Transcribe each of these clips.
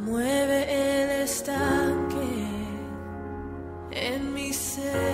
Mueve el estanque en mi ser.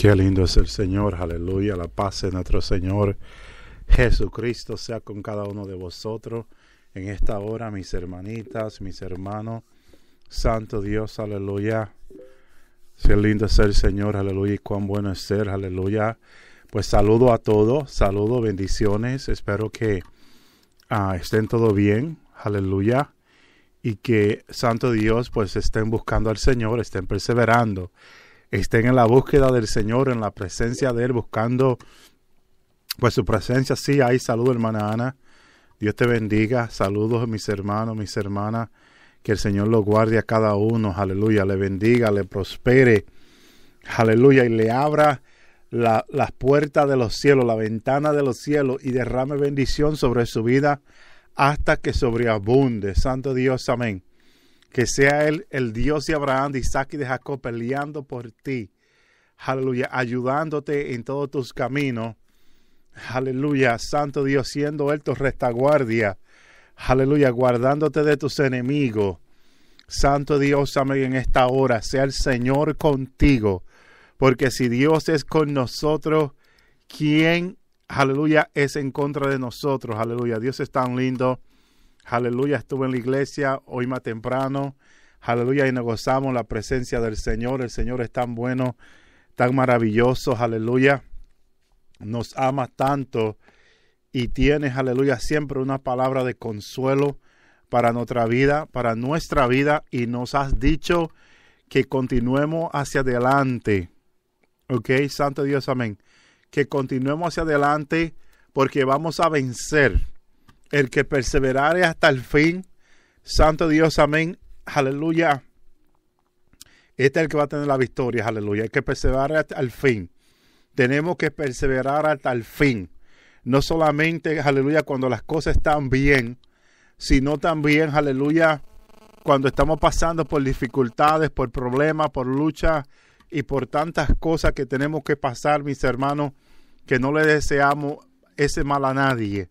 Qué lindo es el Señor, aleluya, la paz de nuestro Señor Jesucristo sea con cada uno de vosotros en esta hora, mis hermanitas, mis hermanos. Santo Dios, aleluya. Qué lindo es el Señor, aleluya, y cuán bueno es ser, aleluya. Pues saludo a todos, saludo, bendiciones, espero que ah, estén todo bien, aleluya, y que Santo Dios, pues estén buscando al Señor, estén perseverando estén en la búsqueda del Señor, en la presencia de Él, buscando pues su presencia. Sí, hay salud, hermana Ana. Dios te bendiga. Saludos, mis hermanos, mis hermanas. Que el Señor los guarde a cada uno. Aleluya. Le bendiga, le prospere. Aleluya. Y le abra las puertas de los cielos, la ventana de los cielos y derrame bendición sobre su vida hasta que sobreabunde. Santo Dios, amén. Que sea Él el Dios de Abraham, de Isaac y de Jacob peleando por ti. Aleluya, ayudándote en todos tus caminos. Aleluya, Santo Dios, siendo Él tu restaguardia. Aleluya, guardándote de tus enemigos. Santo Dios, amén, en esta hora, sea el Señor contigo. Porque si Dios es con nosotros, ¿quién, aleluya, es en contra de nosotros? Aleluya, Dios es tan lindo. Aleluya, estuve en la iglesia hoy más temprano. Aleluya, y nos gozamos la presencia del Señor. El Señor es tan bueno, tan maravilloso. Aleluya, nos ama tanto y tienes, aleluya, siempre una palabra de consuelo para nuestra vida, para nuestra vida, y nos has dicho que continuemos hacia adelante. Ok, Santo Dios, amén. Que continuemos hacia adelante porque vamos a vencer el que perseverare hasta el fin. Santo Dios, amén. Aleluya. Este es el que va a tener la victoria, aleluya. El que perseverar hasta el fin. Tenemos que perseverar hasta el fin. No solamente, aleluya, cuando las cosas están bien, sino también, aleluya, cuando estamos pasando por dificultades, por problemas, por luchas y por tantas cosas que tenemos que pasar, mis hermanos, que no le deseamos ese mal a nadie.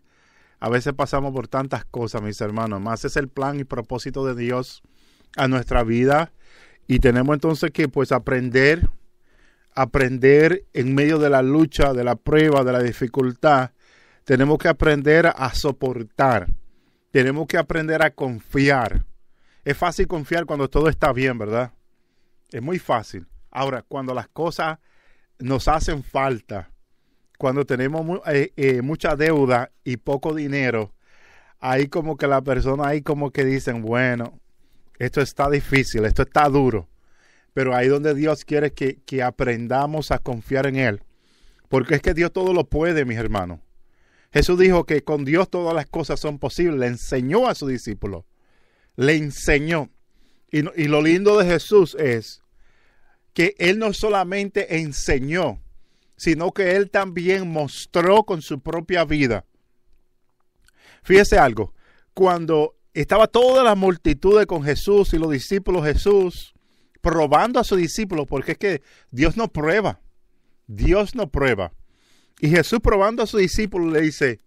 A veces pasamos por tantas cosas, mis hermanos. Más es el plan y propósito de Dios a nuestra vida. Y tenemos entonces que pues aprender, aprender en medio de la lucha, de la prueba, de la dificultad. Tenemos que aprender a soportar. Tenemos que aprender a confiar. Es fácil confiar cuando todo está bien, ¿verdad? Es muy fácil. Ahora, cuando las cosas nos hacen falta, cuando tenemos eh, eh, mucha deuda y poco dinero, ahí como que la persona ahí como que dicen, bueno, esto está difícil, esto está duro, pero ahí donde Dios quiere que, aprendamos a confiar en Él, porque es que Dios todo lo puede, mis hermanos. Jesús dijo que con Dios todas las cosas son posibles, le enseñó a su discípulo, le enseñó. y lo lindo de Jesús es que Él no solamente enseñó, sino que él también mostró con su propia vida. Fíjese algo, cuando estaba toda la multitud con Jesús y los discípulos Jesús, probando a sus discípulos, porque es que Dios no prueba, Dios no prueba. Y Jesús probando a sus discípulos le dice,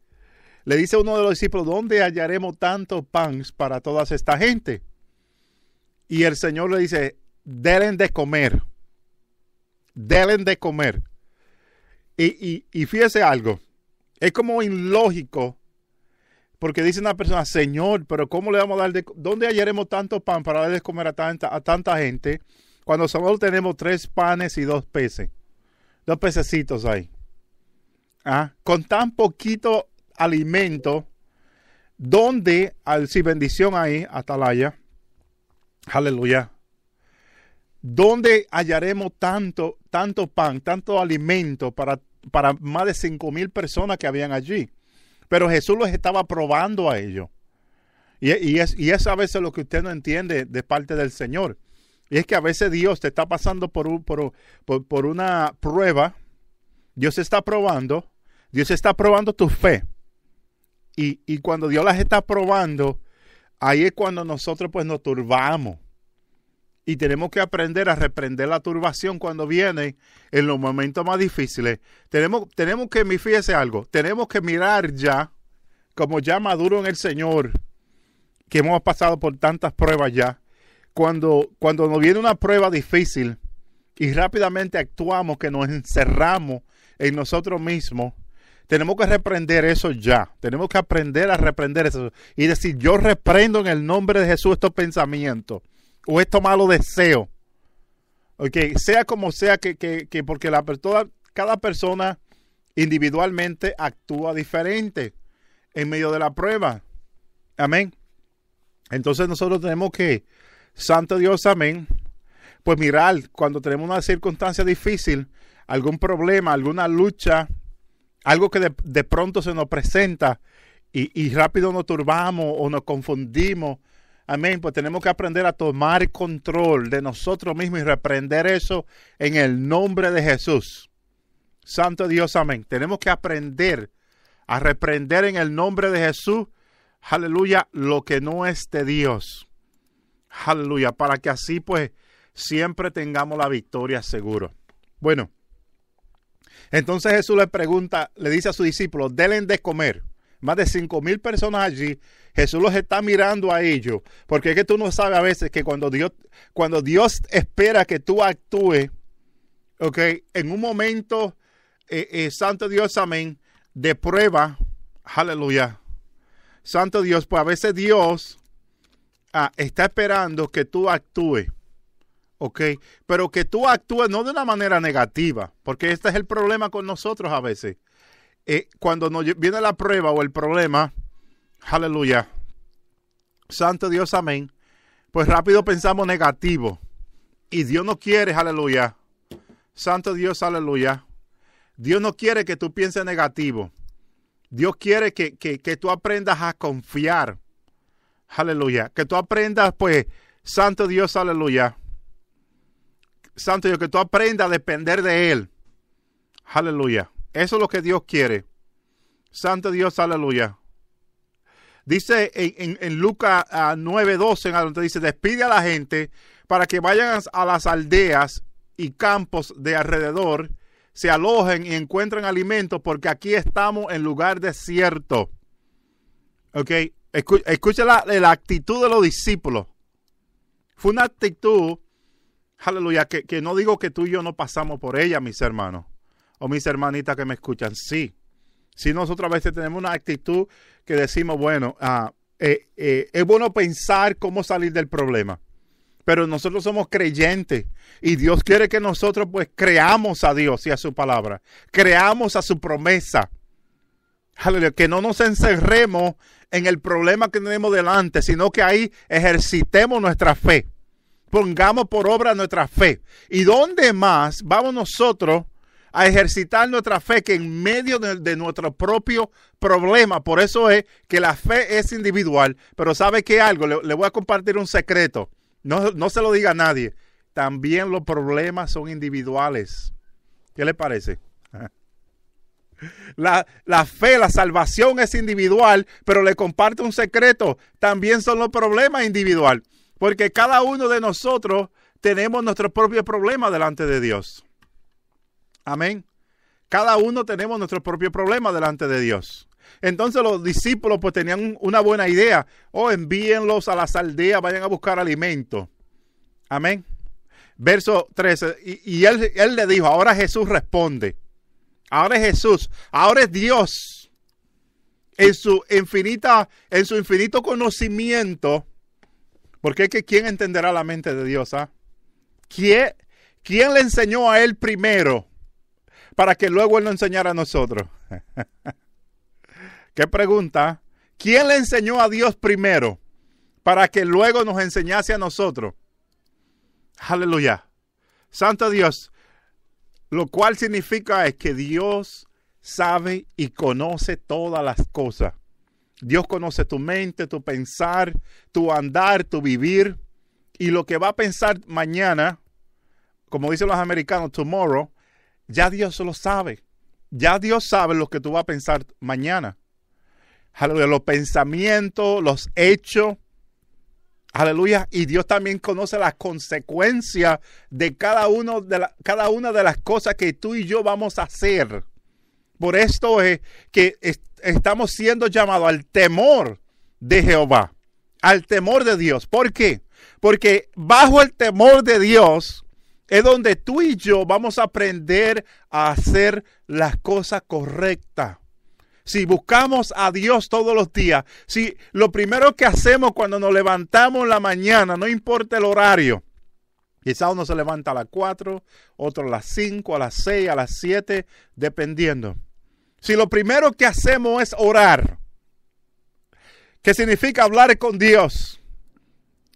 le dice a uno de los discípulos, ¿dónde hallaremos tantos panes para toda esta gente? Y el Señor le dice, deben de comer, deben de comer. Y, fíjese algo, es como ilógico, porque dice una persona, Señor, pero ¿cómo le vamos a dar de ¿Dónde hallaremos tanto pan para darles comer a tanta, a tanta gente cuando solo tenemos tres panes y dos peces? Dos pececitos ahí. ¿Ah? Con tan poquito alimento, ¿dónde, al, si bendición ahí, atalaya? Aleluya. ¿Dónde hallaremos tanto, tanto pan, tanto alimento para, para más de cinco mil personas que habían allí? Pero Jesús los estaba probando a ellos. Y, y, es, y es a veces lo que usted no entiende de parte del Señor. Y es que a veces Dios te está pasando por, un, por, por, por una prueba. Dios está probando. Dios está probando tu fe. Y, y cuando Dios las está probando, ahí es cuando nosotros pues nos turbamos y tenemos que aprender a reprender la turbación cuando viene en los momentos más difíciles. Tenemos, tenemos que, fíjese algo, tenemos que mirar ya, como ya maduro en el Señor, que hemos pasado por tantas pruebas ya, cuando, cuando nos viene una prueba difícil y rápidamente actuamos, que nos encerramos en nosotros mismos, tenemos que reprender eso ya. Tenemos que aprender a reprender eso. Y decir, yo reprendo en el nombre de Jesús estos pensamientos o esto malo deseo, sea como sea que, porque la, toda, cada persona individualmente actúa diferente en medio de la prueba. Amén. Entonces nosotros tenemos que, Santo Dios, amén, pues mirar cuando tenemos una circunstancia difícil, algún problema, alguna lucha, algo que de, pronto se nos presenta y, y rápido nos turbamos o nos confundimos Amén. Pues tenemos que aprender a tomar control de nosotros mismos y reprender eso en el nombre de Jesús. Santo Dios, amén. Tenemos que aprender a reprender en el nombre de Jesús, aleluya, lo que no es de Dios. Aleluya, para que así pues siempre tengamos la victoria seguro. Bueno, entonces Jesús le pregunta, le dice a su discípulo, denle de comer más de cinco mil personas allí. Jesús los está mirando a ellos. Porque es que tú no sabes a veces que cuando Dios, cuando Dios espera que tú actúes, ok, en un momento, eh, eh, Santo Dios, amén, de prueba, aleluya. Santo Dios, pues a veces Dios ah, está esperando que tú actúes. ¿ok? Pero que tú actúes no de una manera negativa, porque este es el problema con nosotros a veces. Eh, cuando nos viene la prueba o el problema, aleluya, santo Dios, amén, pues rápido pensamos negativo. Y Dios no quiere, aleluya, santo Dios, aleluya. Dios no quiere que tú pienses negativo. Dios quiere que, que tú aprendas a confiar. Aleluya. Que tú aprendas, pues, santo Dios, aleluya. Santo Dios, que tú aprendas a depender de Él. Aleluya. Eso es lo que Dios quiere. Santo Dios, aleluya. Dice en, en, en Lucas 9:12, donde dice, despide a la gente para que vayan a las aldeas y campos de alrededor, se alojen y encuentren alimento porque aquí estamos en lugar desierto. Ok, escucha la, la actitud de los discípulos. Fue una actitud, aleluya, que no digo que tú y yo no pasamos por ella, mis hermanos o mis hermanitas que me escuchan. Sí, si nosotros a veces tenemos una actitud que decimos, bueno, ah, eh, eh, es bueno pensar cómo salir del problema. Pero nosotros somos creyentes y Dios quiere que nosotros pues creamos a Dios y a su palabra, creamos a su promesa. que no nos encerremos en el problema que tenemos delante, sino que ahí ejercitemos nuestra fe, pongamos por obra nuestra fe. ¿Y dónde más vamos nosotros a ejercitar nuestra fe que en medio de, nuestro propio problema. Por eso es que la fe es individual. Pero ¿sabe qué algo? Le, voy a compartir un secreto. No, se lo diga a nadie. También los problemas son individuales. ¿Qué le parece? La, la, fe, la salvación es individual, pero le comparto un secreto. También son los problemas individual, porque cada uno de nosotros tenemos nuestro propio problema delante de Dios. Amén. Cada uno tenemos nuestro propio problema delante de Dios. Entonces los discípulos pues tenían una buena idea. Oh, envíenlos a las aldeas, vayan a buscar alimento. Amén. Verso 13. Y, él, él le dijo, ahora Jesús responde. Ahora es Jesús, ahora es Dios. En su infinita, en su infinito conocimiento. Porque es que quién entenderá la mente de Dios, ¿ah? ¿Quién, ¿Quién le enseñó a él primero? para que luego Él nos enseñara a nosotros. ¿Qué pregunta? ¿Quién le enseñó a Dios primero para que luego nos enseñase a nosotros? Aleluya. Santo Dios. Lo cual significa es que Dios sabe y conoce todas las cosas. Dios conoce tu mente, tu pensar, tu andar, tu vivir. Y lo que va a pensar mañana, como dicen los americanos, tomorrow, ya Dios lo sabe. Ya Dios sabe lo que tú vas a pensar mañana. Aleluya, los pensamientos, los hechos. Aleluya. Y Dios también conoce las consecuencias de cada, uno de cada una de las cosas que tú y yo vamos a hacer. Por esto es que estamos siendo llamados al temor de Jehová, al temor de Dios. ¿Por qué? Porque bajo el temor de Dios es donde tú y yo vamos a aprender a hacer las cosas correctas. Si buscamos a Dios todos los días, si lo primero que hacemos cuando nos levantamos en la mañana, no importa el horario, quizá uno se levanta a las 4, otro a las 5, a las 6, a las 7, dependiendo. Si lo primero que hacemos es orar, que significa hablar con Dios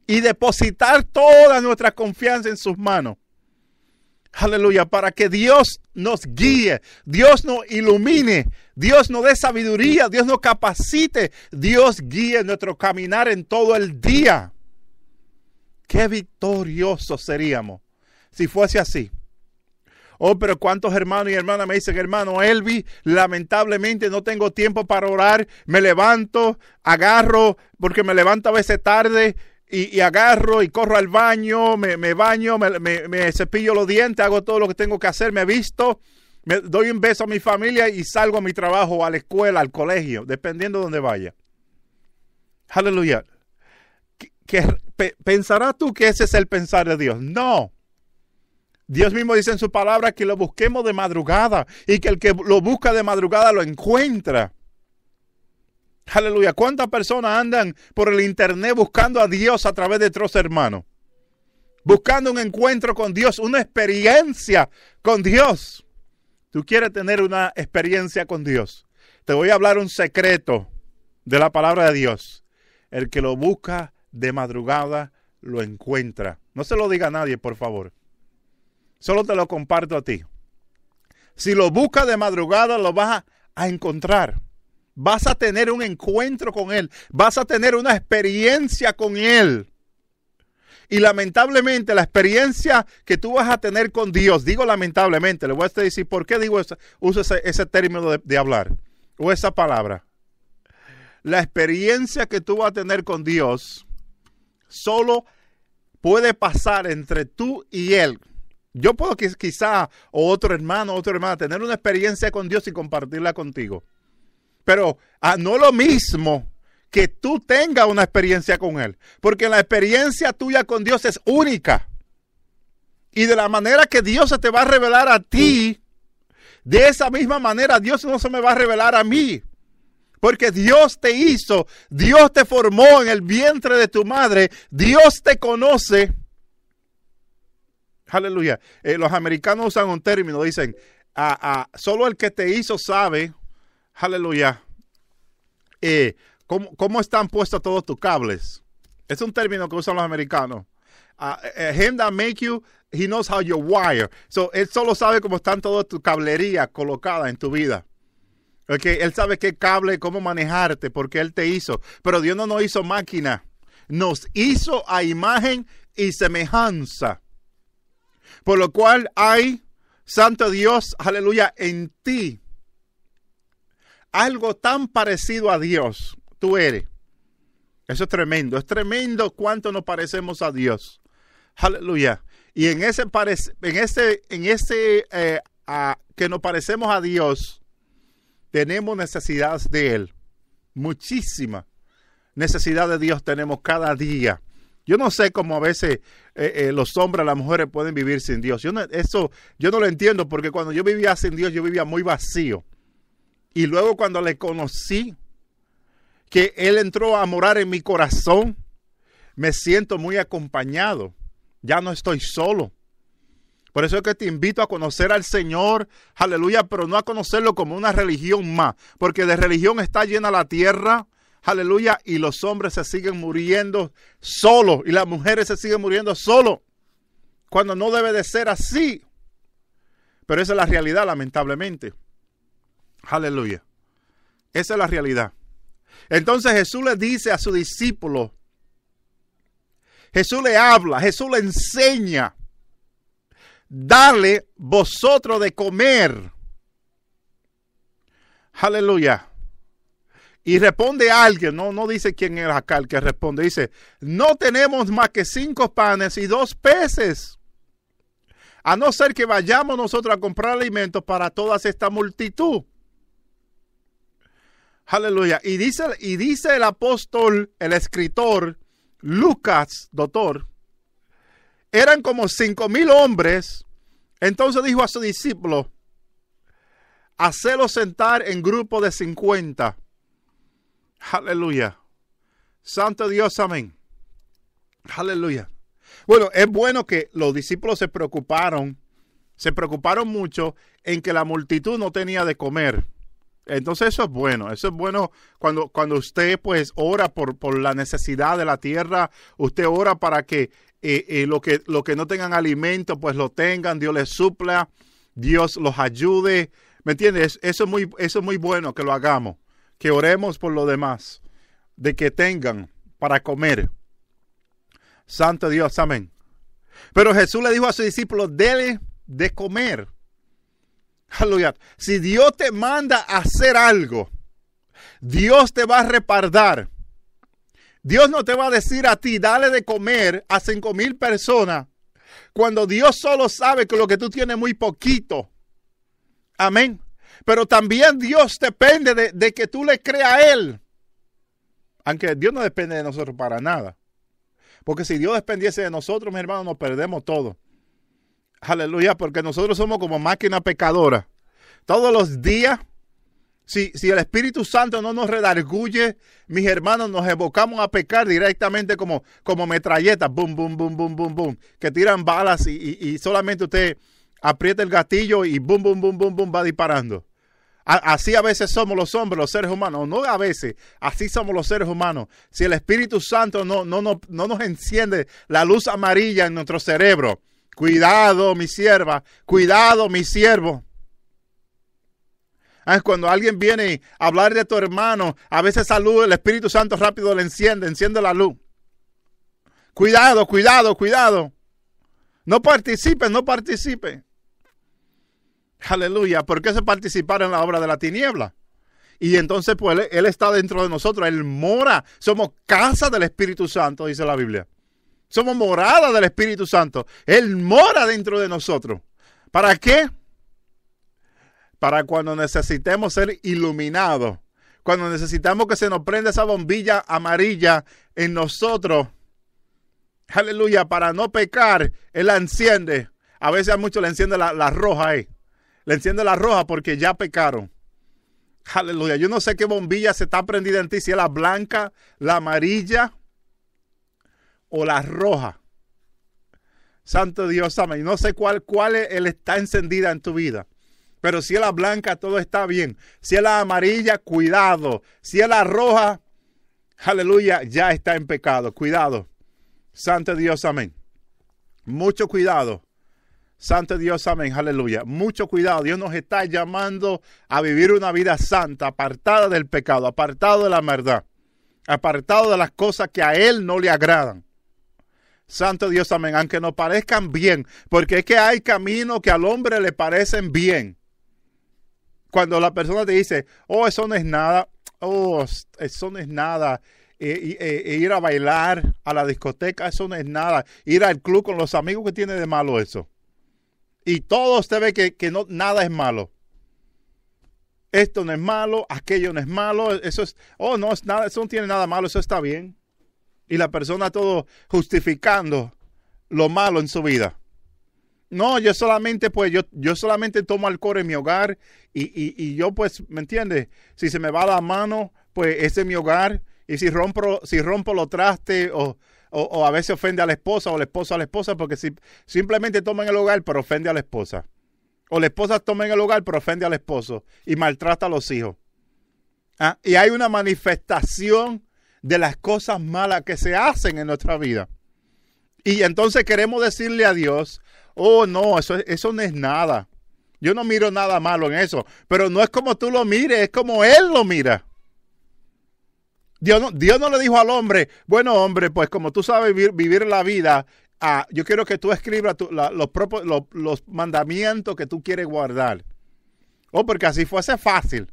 y depositar toda nuestra confianza en sus manos, Aleluya, para que Dios nos guíe, Dios nos ilumine, Dios nos dé sabiduría, Dios nos capacite, Dios guíe nuestro caminar en todo el día. Qué victoriosos seríamos si fuese así. Oh, pero cuántos hermanos y hermanas me dicen, hermano Elvi, lamentablemente no tengo tiempo para orar, me levanto, agarro, porque me levanto a veces tarde, y, agarro y corro al baño, me, baño, me, cepillo los dientes, hago todo lo que tengo que hacer, me visto, me doy un beso a mi familia y salgo a mi trabajo, a la escuela, al colegio, dependiendo de donde vaya. Aleluya. ¿Pensarás tú que ese es el pensar de Dios? No. Dios mismo dice en su palabra que lo busquemos de madrugada y que el que lo busca de madrugada lo encuentra. Aleluya. ¿Cuántas personas andan por el internet buscando a Dios a través de otros hermanos? Buscando un encuentro con Dios, una experiencia con Dios. Tú quieres tener una experiencia con Dios. Te voy a hablar un secreto de la palabra de Dios. El que lo busca de madrugada lo encuentra. No se lo diga a nadie, por favor. Solo te lo comparto a ti. Si lo busca de madrugada, lo vas a encontrar. Vas a tener un encuentro con Él. Vas a tener una experiencia con Él. Y lamentablemente la experiencia que tú vas a tener con Dios, digo lamentablemente, le voy a decir por qué digo uso ese, término de, hablar o esa palabra. La experiencia que tú vas a tener con Dios solo puede pasar entre tú y Él. Yo puedo quizá, o otro hermano, otra hermana, tener una experiencia con Dios y compartirla contigo pero a ah, no lo mismo que tú tengas una experiencia con Él, porque la experiencia tuya con Dios es única. Y de la manera que Dios se te va a revelar a ti, de esa misma manera Dios no se me va a revelar a mí. Porque Dios te hizo, Dios te formó en el vientre de tu madre, Dios te conoce. Aleluya. Eh, los americanos usan un término, dicen, ah, ah, solo el que te hizo sabe Aleluya. Eh, ¿cómo, están puestos todos tus cables? Es un término que usan los americanos. Ah, eh, Agenda make you, he knows how you wire. So, él solo sabe cómo están todas tus cablerías colocadas en tu vida. él sabe qué cable, cómo manejarte, porque Él te hizo. Pero Dios no nos hizo máquina. Nos hizo a imagen y semejanza. Por lo cual hay, Santo Dios, aleluya, en ti algo tan parecido a Dios tú eres. Eso es tremendo, es tremendo cuánto nos parecemos a Dios. Aleluya. Y en ese, en ese, en eh, ese que nos parecemos a Dios, tenemos necesidades de Él. Muchísima necesidad de Dios tenemos cada día. Yo no sé cómo a veces eh, eh, los hombres, las mujeres pueden vivir sin Dios. Yo eso yo no lo entiendo porque cuando yo vivía sin Dios, yo vivía muy vacío. Y luego cuando le conocí, que Él entró a morar en mi corazón, me siento muy acompañado. Ya no estoy solo. Por eso es que te invito a conocer al Señor, aleluya, pero no a conocerlo como una religión más, porque de religión está llena la tierra, aleluya, y los hombres se siguen muriendo solos y las mujeres se siguen muriendo solos, cuando no debe de ser así. Pero esa es la realidad, lamentablemente. Aleluya. Esa es la realidad. Entonces Jesús le dice a su discípulo, Jesús le habla, Jesús le enseña, dale vosotros de comer. Aleluya. Y responde alguien, no, no dice quién era acá el que responde, dice, no tenemos más que cinco panes y dos peces. A no ser que vayamos nosotros a comprar alimentos para toda esta multitud. Aleluya. Y dice, y dice el apóstol, el escritor, Lucas, doctor, eran como cinco mil hombres. Entonces dijo a su discípulo, hacelo sentar en grupo de cincuenta. Aleluya. Santo Dios, amén. Aleluya. Bueno, es bueno que los discípulos se preocuparon, se preocuparon mucho en que la multitud no tenía de comer. Entonces eso es bueno, eso es bueno cuando, cuando usted pues ora por, la necesidad de la tierra, usted ora para que eh, eh, lo que lo que no tengan alimento pues lo tengan, Dios les supla, Dios los ayude, ¿me entiendes? Eso es muy, eso es muy bueno que lo hagamos, que oremos por lo demás, de que tengan para comer. Santo Dios, amén. Pero Jesús le dijo a sus discípulos, dele de comer. Si Dios te manda a hacer algo, Dios te va a repardar. Dios no te va a decir a ti, dale de comer a cinco mil personas, cuando Dios solo sabe que lo que tú tienes muy poquito. Amén. Pero también Dios depende de, que tú le creas a Él. Aunque Dios no depende de nosotros para nada. Porque si Dios dependiese de nosotros, mi hermano, nos perdemos todo. Aleluya, porque nosotros somos como máquina pecadora. Todos los días, si, si el Espíritu Santo no nos redarguye, mis hermanos, nos evocamos a pecar directamente como, como metralletas, boom, boom, boom, boom, boom, boom, que tiran balas y, solamente usted aprieta el gatillo y boom, boom, boom, boom, boom, va disparando. Así a veces somos los hombres, los seres humanos. No a veces, así somos los seres humanos. Si el Espíritu Santo no, no, no, no nos enciende la luz amarilla en nuestro cerebro, Cuidado, mi sierva, cuidado, mi siervo. Ah, es cuando alguien viene a hablar de tu hermano, a veces saluda el Espíritu Santo rápido le enciende, enciende la luz. Cuidado, cuidado, cuidado. No participe, no participe. Aleluya, porque se participar en la obra de la tiniebla. Y entonces, pues, él está dentro de nosotros, Él mora. Somos casa del Espíritu Santo, dice la Biblia. Somos morada del Espíritu Santo. Él mora dentro de nosotros. ¿Para qué? Para cuando necesitemos ser iluminados. Cuando necesitamos que se nos prenda esa bombilla amarilla en nosotros. Aleluya, para no pecar, Él la enciende. A veces a muchos le enciende la, roja ahí. Eh. Le enciende la roja porque ya pecaron. Aleluya. Yo no sé qué bombilla se está prendida en ti, si es la blanca, la amarilla o la roja. Santo Dios, amén. No sé cuál, cuál es, él está encendida en tu vida. Pero si es la blanca, todo está bien. Si es la amarilla, cuidado. Si es la roja, aleluya, ya está en pecado. Cuidado. Santo Dios, amén. Mucho cuidado. Santo Dios, amén, aleluya. Mucho cuidado, Dios nos está llamando a vivir una vida santa, apartada del pecado, apartado de la maldad, apartado de las cosas que a Él no le agradan. Santo Dios, amén. Aunque nos parezcan bien, porque es que hay caminos que al hombre le parecen bien. Cuando la persona te dice, oh, eso no es nada, oh, eso no es nada. Eh, eh, e, ir a bailar a la discoteca, eso no es nada. Ir al club con los amigos, que tiene de malo eso? Y todo usted ve que, que no, nada es malo. Esto no es malo, aquello no es malo, eso es, oh, no es nada, eso no tiene nada malo, eso está bien y la persona todo justificando lo malo en su vida. No, yo solamente, pues, yo, yo solamente tomo alcohol en mi hogar y, yo, pues, ¿me entiendes? Si se me va la mano, pues, ese es mi hogar. Y si rompo, si rompo los trastes o, o, a veces ofende a la esposa o el esposo a la esposa, porque si simplemente toman el hogar, pero ofende a la esposa. O la esposa toma en el hogar, pero ofende al esposo y maltrata a los hijos. Ah, y hay una manifestación de las cosas malas que se hacen en nuestra vida. Y entonces queremos decirle a Dios, oh no, eso, eso no es nada. Yo no miro nada malo en eso, pero no es como tú lo mires, es como Él lo mira. Dios no, Dios no le dijo al hombre, bueno hombre, pues como tú sabes vivir, la vida, ah, yo quiero que tú escribas los, los, los mandamientos que tú quieres guardar. Oh, porque así fuese fácil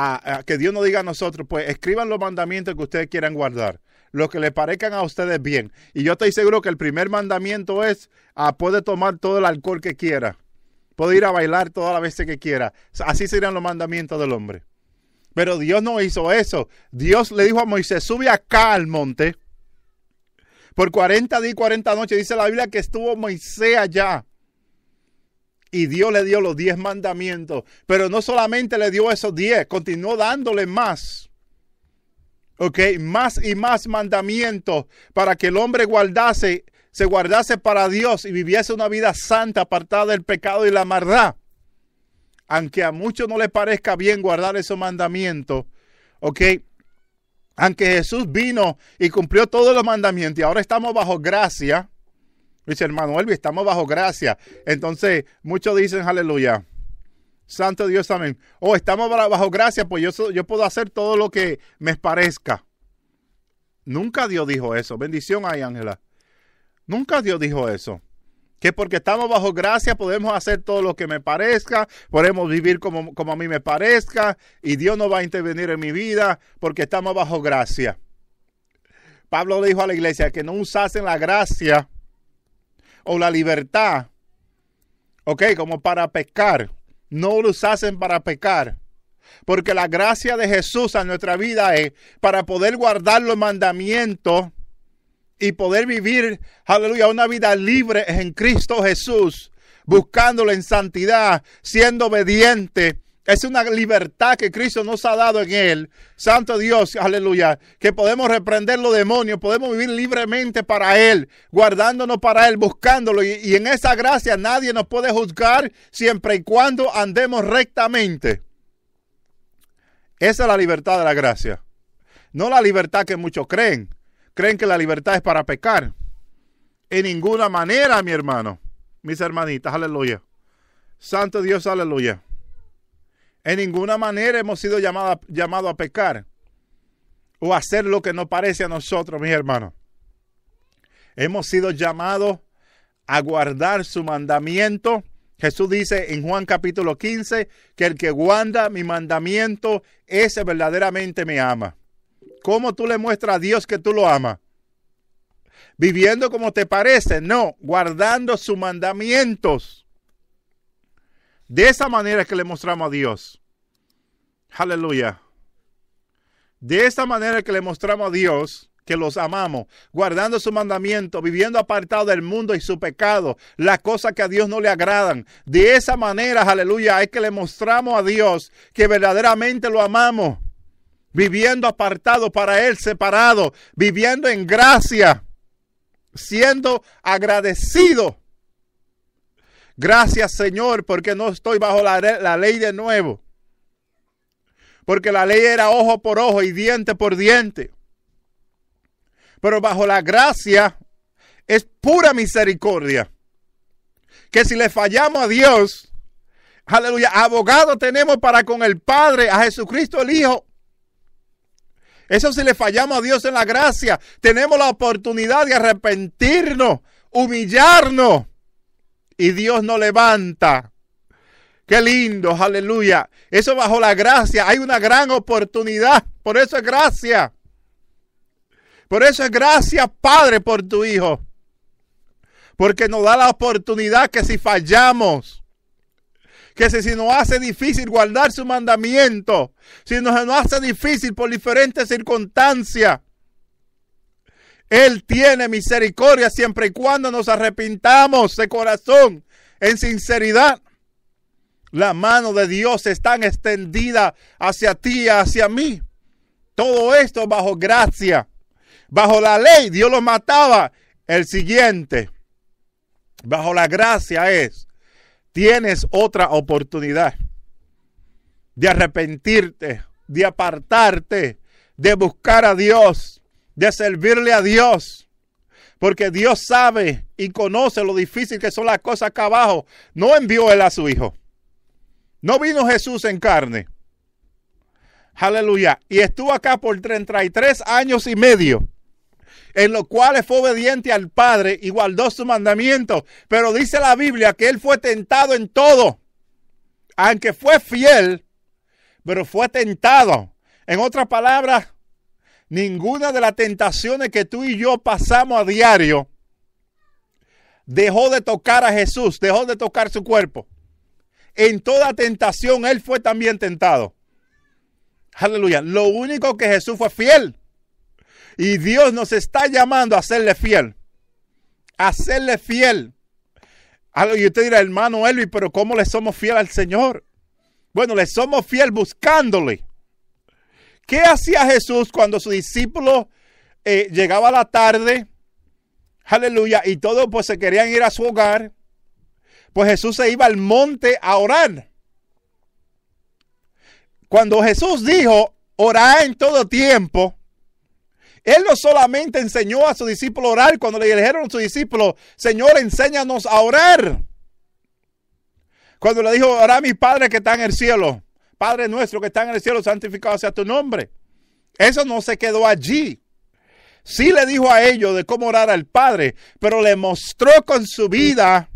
a, que Dios nos diga a nosotros, pues escriban los mandamientos que ustedes quieran guardar lo que le parezcan a ustedes bien. Y yo estoy seguro que el primer mandamiento es, ah, puede tomar todo el alcohol que quiera, puede ir a bailar toda la vez que quiera. Así serían los mandamientos del hombre. Pero Dios no hizo eso. Dios le dijo a Moisés, sube acá al monte. Por 40 días y 40 noches dice la Biblia que estuvo Moisés allá y Dios le dio los diez mandamientos, pero no solamente le dio esos diez, continuó dándole más. Ok, más y más mandamientos para que el hombre guardase, se guardase para Dios y viviese una vida santa, apartada del pecado y la maldad. Aunque a muchos no les parezca bien guardar esos mandamientos, ok, aunque Jesús vino y cumplió todos los mandamientos y ahora estamos bajo gracia, Dice, hermano Elvi, estamos bajo gracia. Entonces, muchos dicen, aleluya. Santo Dios, amén. Oh, estamos bajo gracia, pues yo, yo puedo hacer todo lo que me parezca. Nunca Dios dijo eso. Bendición ahí, Ángela. Nunca Dios dijo eso. Que porque estamos bajo gracia podemos hacer todo lo que me parezca, podemos vivir como, como a mí me parezca y Dios no va a intervenir en mi vida porque estamos bajo gracia. Pablo le dijo a la iglesia que no usasen la gracia o la libertad, ¿ok? Como para pecar. No lo usasen para pecar. Porque la gracia de Jesús a nuestra vida es para poder guardar los mandamientos y poder vivir, aleluya, una vida libre en Cristo Jesús, buscándolo en santidad, siendo obediente es una libertad que Cristo nos ha dado en Él. Santo Dios, aleluya. Que podemos reprender los demonios, podemos vivir libremente para Él, guardándonos para Él, buscándolo. Y, en esa gracia nadie nos puede juzgar siempre y cuando andemos rectamente. Esa es la libertad de la gracia. No la libertad que muchos creen. Creen que la libertad es para pecar. En ninguna manera, mi hermano. Mis hermanitas, aleluya. Santo Dios, aleluya. En ninguna manera hemos sido llamados llamado a pecar o a hacer lo que no parece a nosotros, mis hermanos. Hemos sido llamados a guardar su mandamiento. Jesús dice en Juan capítulo 15 que el que guarda mi mandamiento, ese verdaderamente me ama. ¿Cómo tú le muestras a Dios que tú lo amas? ¿Viviendo como te parece? No, guardando sus mandamientos. De esa manera es que le mostramos a Dios. Aleluya. De esa manera que le mostramos a Dios que los amamos, guardando su mandamiento, viviendo apartado del mundo y su pecado, las cosas que a Dios no le agradan. De esa manera, aleluya, es que le mostramos a Dios que verdaderamente lo amamos, viviendo apartado para Él, separado, viviendo en gracia, siendo agradecido Gracias Señor porque no estoy bajo la, ley de nuevo. Porque la ley era ojo por ojo y diente por diente. Pero bajo la gracia es pura misericordia. Que si le fallamos a Dios, aleluya, abogado tenemos para con el Padre, a Jesucristo el Hijo. Eso si le fallamos a Dios en la gracia, tenemos la oportunidad de arrepentirnos, humillarnos y Dios nos levanta. Qué lindo, aleluya. Eso bajo la gracia. Hay una gran oportunidad. Por eso es gracia. Por eso es gracia, Padre, por tu Hijo. Porque nos da la oportunidad que si fallamos, que si, si nos hace difícil guardar su mandamiento, si nos hace difícil por diferentes circunstancias, él tiene misericordia siempre y cuando nos arrepintamos de corazón, en sinceridad. La mano de Dios está extendida hacia ti, hacia mí. Todo esto bajo gracia. Bajo la ley Dios lo mataba. El siguiente, bajo la gracia es, tienes otra oportunidad de arrepentirte, de apartarte, de buscar a Dios, de servirle a Dios. Porque Dios sabe y conoce lo difícil que son las cosas acá abajo. No envió Él a su Hijo. No vino Jesús en carne. Aleluya. Y estuvo acá por 33 años y medio, en los cuales fue obediente al Padre y guardó su mandamiento. Pero dice la Biblia que Él fue tentado en todo. Aunque fue fiel, pero fue tentado. En otras palabras, ninguna de las tentaciones que tú y yo pasamos a diario dejó de tocar a Jesús, dejó de tocar su cuerpo. En toda tentación Él fue también tentado. Aleluya. Lo único que Jesús fue fiel. Y Dios nos está llamando a serle fiel. A serle fiel. Y usted dirá, hermano Elvi, pero ¿cómo le somos fiel al Señor? Bueno, le somos fiel buscándole. ¿Qué hacía Jesús cuando su discípulo eh, llegaba a la tarde? Aleluya, y todos pues se querían ir a su hogar. Pues Jesús se iba al monte a orar. Cuando Jesús dijo, orá en todo tiempo, él no solamente enseñó a su discípulo a orar cuando le dijeron a su discípulo, Señor, enséñanos a orar. Cuando le dijo, orá a mi Padre que está en el cielo. Padre nuestro que está en el cielo, santificado sea tu nombre. Eso no se quedó allí. Sí le dijo a ellos de cómo orar al Padre, pero le mostró con su vida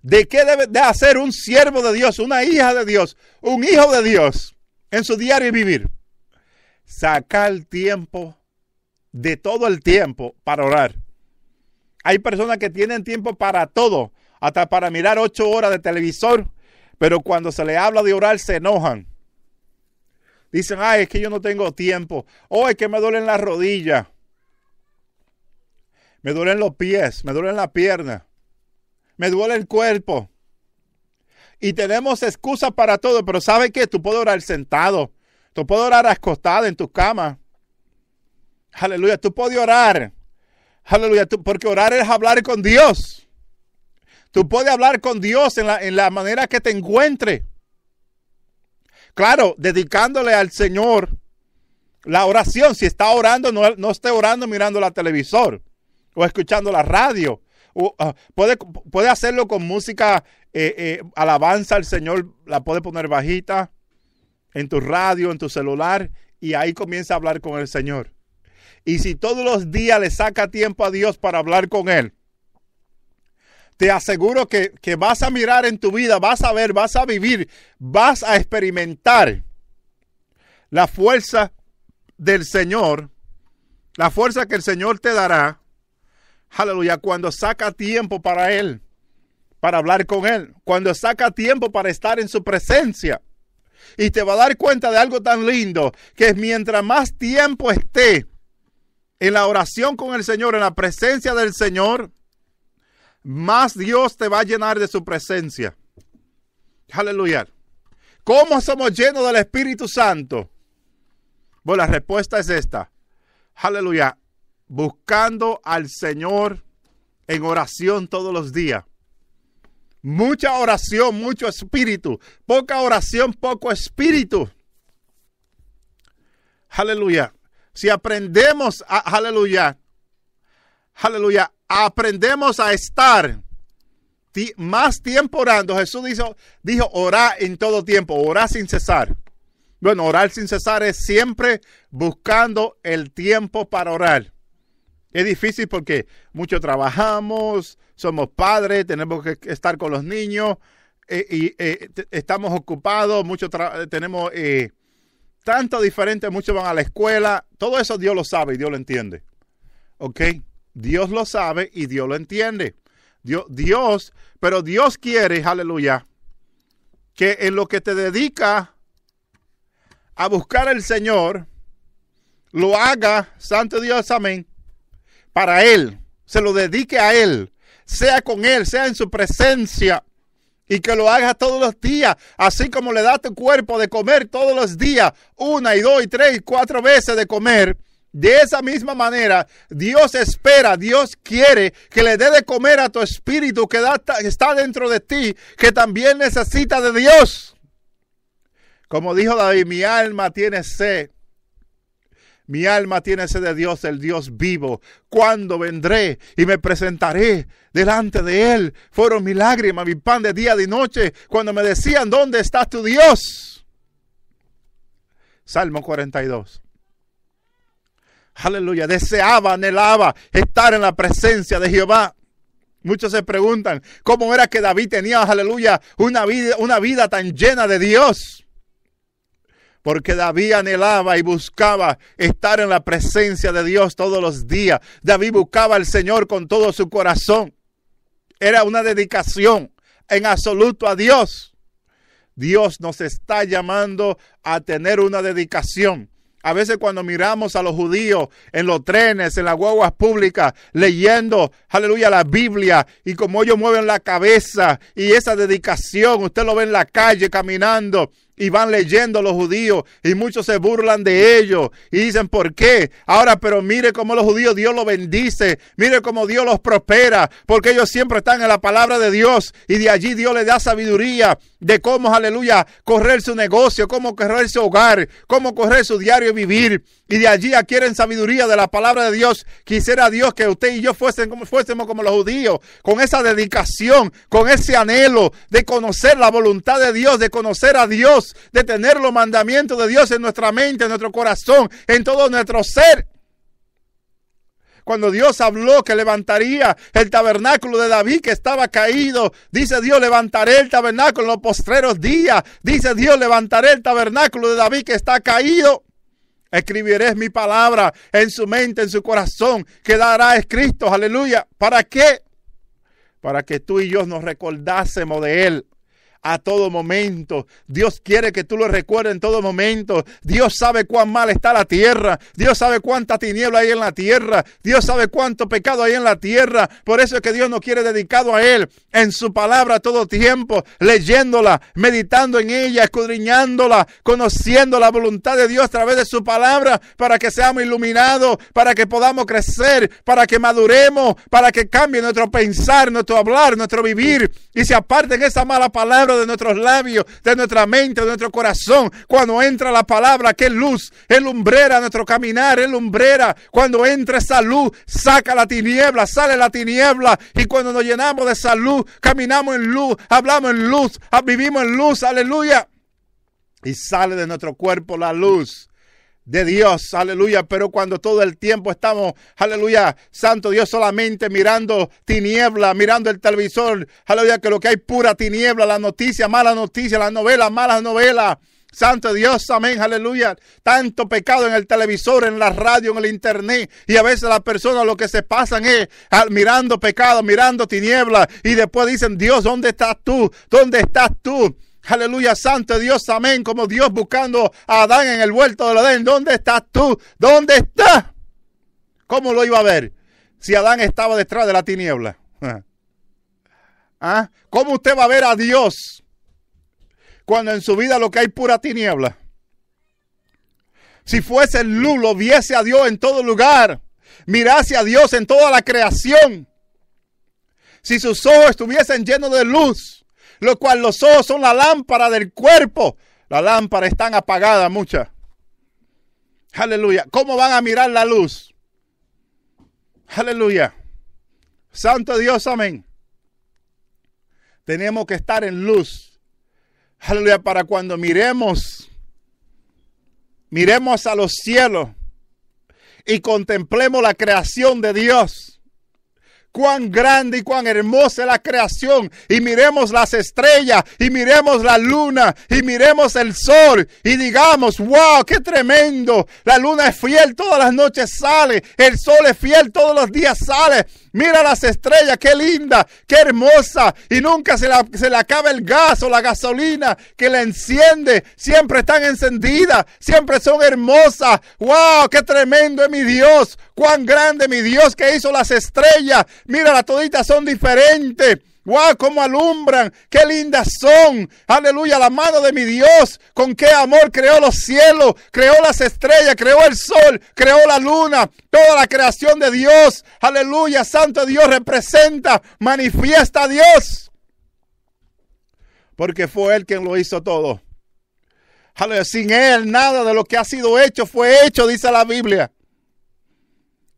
de qué debe de hacer un siervo de Dios, una hija de Dios, un hijo de Dios en su diario vivir. Sacar tiempo de todo el tiempo para orar. Hay personas que tienen tiempo para todo, hasta para mirar ocho horas de televisor, pero cuando se le habla de orar, se enojan. Dicen, ay, es que yo no tengo tiempo. O oh, es que me duelen las rodillas. Me duelen los pies, me duelen la pierna. Me duele el cuerpo. Y tenemos excusas para todo, pero ¿sabe qué? Tú puedes orar sentado. Tú puedes orar acostado en tu cama. Aleluya, tú puedes orar. Aleluya, tú, porque orar es hablar con Dios. Tú puedes hablar con Dios en la, manera que te encuentre. Claro, dedicándole al Señor la oración. Si está orando, no, esté orando mirando la televisor o escuchando la radio. Ah, puede, puede, hacerlo con música, eh, eh, alabanza al Señor, la puede poner bajita en tu radio, en tu celular, y ahí comienza a hablar con el Señor. Y si todos los días le saca tiempo a Dios para hablar con Él, te aseguro que, vas a mirar en tu vida, vas a ver, vas a vivir, vas a experimentar la fuerza del Señor, la fuerza que el Señor te dará, aleluya, cuando saca tiempo para Él, para hablar con Él, cuando saca tiempo para estar en su presencia. Y te va a dar cuenta de algo tan lindo, que es mientras más tiempo esté en la oración con el Señor, en la presencia del Señor, más Dios te va a llenar de su presencia. Aleluya. ¿Cómo somos llenos del Espíritu Santo? Bueno, la respuesta es esta. Aleluya. Buscando al Señor en oración todos los días. Mucha oración, mucho espíritu. Poca oración, poco espíritu. Aleluya. Si aprendemos, a, aleluya, aleluya, aprendemos a estar más tiempo orando. Jesús dijo, dijo orar en todo tiempo, orar sin cesar. Bueno, orar sin cesar es siempre buscando el tiempo para orar. Es difícil porque mucho trabajamos, somos padres, tenemos que estar con los niños, eh, y eh, estamos ocupados, mucho tenemos eh, tanto diferente, muchos van a la escuela. Todo eso Dios lo sabe y Dios lo entiende. ¿Ok? Dios lo sabe y Dios lo entiende. Dios, Dios pero Dios quiere, aleluya, que en lo que te dedica a buscar al Señor, lo haga, santo Dios, amén, para Él, se lo dedique a Él, sea con Él, sea en su presencia, y que lo haga todos los días, así como le da tu cuerpo de comer todos los días, una y dos y tres y cuatro veces de comer, de esa misma manera, Dios espera, Dios quiere que le dé de comer a tu espíritu que está dentro de ti, que también necesita de Dios. Como dijo David, mi alma tiene sed. Mi alma tiene sed de Dios, el Dios vivo. ¿Cuándo vendré y me presentaré delante de Él? Fueron mi lágrimas, mi pan de día y de noche, cuando me decían, ¿dónde está tu Dios? Salmo 42. Aleluya, deseaba, anhelaba estar en la presencia de Jehová. Muchos se preguntan cómo era que David tenía, aleluya, una vida, una vida tan llena de Dios. Porque David anhelaba y buscaba estar en la presencia de Dios todos los días. David buscaba al Señor con todo su corazón. Era una dedicación en absoluto a Dios. Dios nos está llamando a tener una dedicación a veces cuando miramos a los judíos en los trenes, en las guaguas públicas, leyendo, aleluya, la Biblia y como ellos mueven la cabeza y esa dedicación, usted lo ve en la calle caminando y van leyendo los judíos y muchos se burlan de ellos y dicen, ¿por qué? Ahora, pero mire cómo los judíos Dios los bendice, mire cómo Dios los prospera, porque ellos siempre están en la palabra de Dios y de allí Dios les da sabiduría de cómo, aleluya, correr su negocio, cómo correr su hogar, cómo correr su diario vivir y de allí adquieren sabiduría de la palabra de Dios. Quisiera Dios que usted y yo fuesen como, fuésemos como los judíos, con esa dedicación, con ese anhelo de conocer la voluntad de Dios, de conocer a Dios de tener los mandamientos de Dios en nuestra mente, en nuestro corazón, en todo nuestro ser. Cuando Dios habló que levantaría el tabernáculo de David que estaba caído, dice Dios, levantaré el tabernáculo en los postreros días. Dice Dios, levantaré el tabernáculo de David que está caído. Escribiré mi palabra en su mente, en su corazón. Quedará escrito, aleluya. ¿Para qué? Para que tú y yo nos recordásemos de él a todo momento. Dios quiere que tú lo recuerdes en todo momento. Dios sabe cuán mal está la tierra. Dios sabe cuánta tiniebla hay en la tierra. Dios sabe cuánto pecado hay en la tierra. Por eso es que Dios nos quiere dedicado a Él en su palabra todo tiempo, leyéndola, meditando en ella, escudriñándola, conociendo la voluntad de Dios a través de su palabra para que seamos iluminados, para que podamos crecer, para que maduremos, para que cambie nuestro pensar, nuestro hablar, nuestro vivir y se aparten esa mala palabra de nuestros labios, de nuestra mente, de nuestro corazón. Cuando entra la palabra, que luz, el lumbrera nuestro caminar, es lumbrera. Cuando entra esa luz, saca la tiniebla, sale la tiniebla. Y cuando nos llenamos de salud, caminamos en luz, hablamos en luz, vivimos en luz, aleluya. Y sale de nuestro cuerpo la luz de Dios, aleluya, pero cuando todo el tiempo estamos, aleluya, santo Dios, solamente mirando tiniebla, mirando el televisor, aleluya, que lo que hay pura tiniebla, la noticia, mala noticia, la novela, mala novela, Santo Dios, amén, aleluya. Tanto pecado en el televisor, en la radio, en el internet. Y a veces las personas lo que se pasan es ah, mirando pecado, mirando tiniebla. Y después dicen, Dios, ¿dónde estás tú? ¿Dónde estás tú? Aleluya, Santo Dios, amén. Como Dios buscando a Adán en el huerto de Edén. ¿Dónde estás tú? ¿Dónde estás? ¿Cómo lo iba a ver si Adán estaba detrás de la tiniebla? ¿Ah? ¿Cómo usted va a ver a Dios cuando en su vida lo que hay pura tiniebla? Si fuese luz, lo viese a Dios en todo lugar, mirase a Dios en toda la creación. Si sus ojos estuviesen llenos de luz, lo cual los ojos son la lámpara del cuerpo. La lámpara están apagadas muchas. Aleluya. ¿Cómo van a mirar la luz? Aleluya. Santo Dios, amén. Tenemos que estar en luz. Aleluya, para cuando miremos, miremos a los cielos y contemplemos la creación de Dios cuán grande y cuán hermosa es la creación. Y miremos las estrellas, y miremos la luna, y miremos el sol, y digamos, wow, qué tremendo. La luna es fiel, todas las noches sale, el sol es fiel, todos los días sale. Mira las estrellas, qué linda, qué hermosa. Y nunca se, se le acaba el gas o la gasolina que la enciende. Siempre están encendidas, siempre son hermosas. ¡Wow! ¡Qué tremendo es mi Dios! cuán grande mi Dios que hizo las estrellas. Mira, las toditas son diferentes. Guau, ¡Cómo alumbran! ¡Qué lindas son! ¡Aleluya! La mano de mi Dios. ¡Con qué amor creó los cielos! Creó las estrellas, creó el sol, creó la luna. Toda la creación de Dios. ¡Aleluya! Santo Dios representa, manifiesta a Dios. Porque fue Él quien lo hizo todo. Sin Él, nada de lo que ha sido hecho fue hecho, dice la Biblia.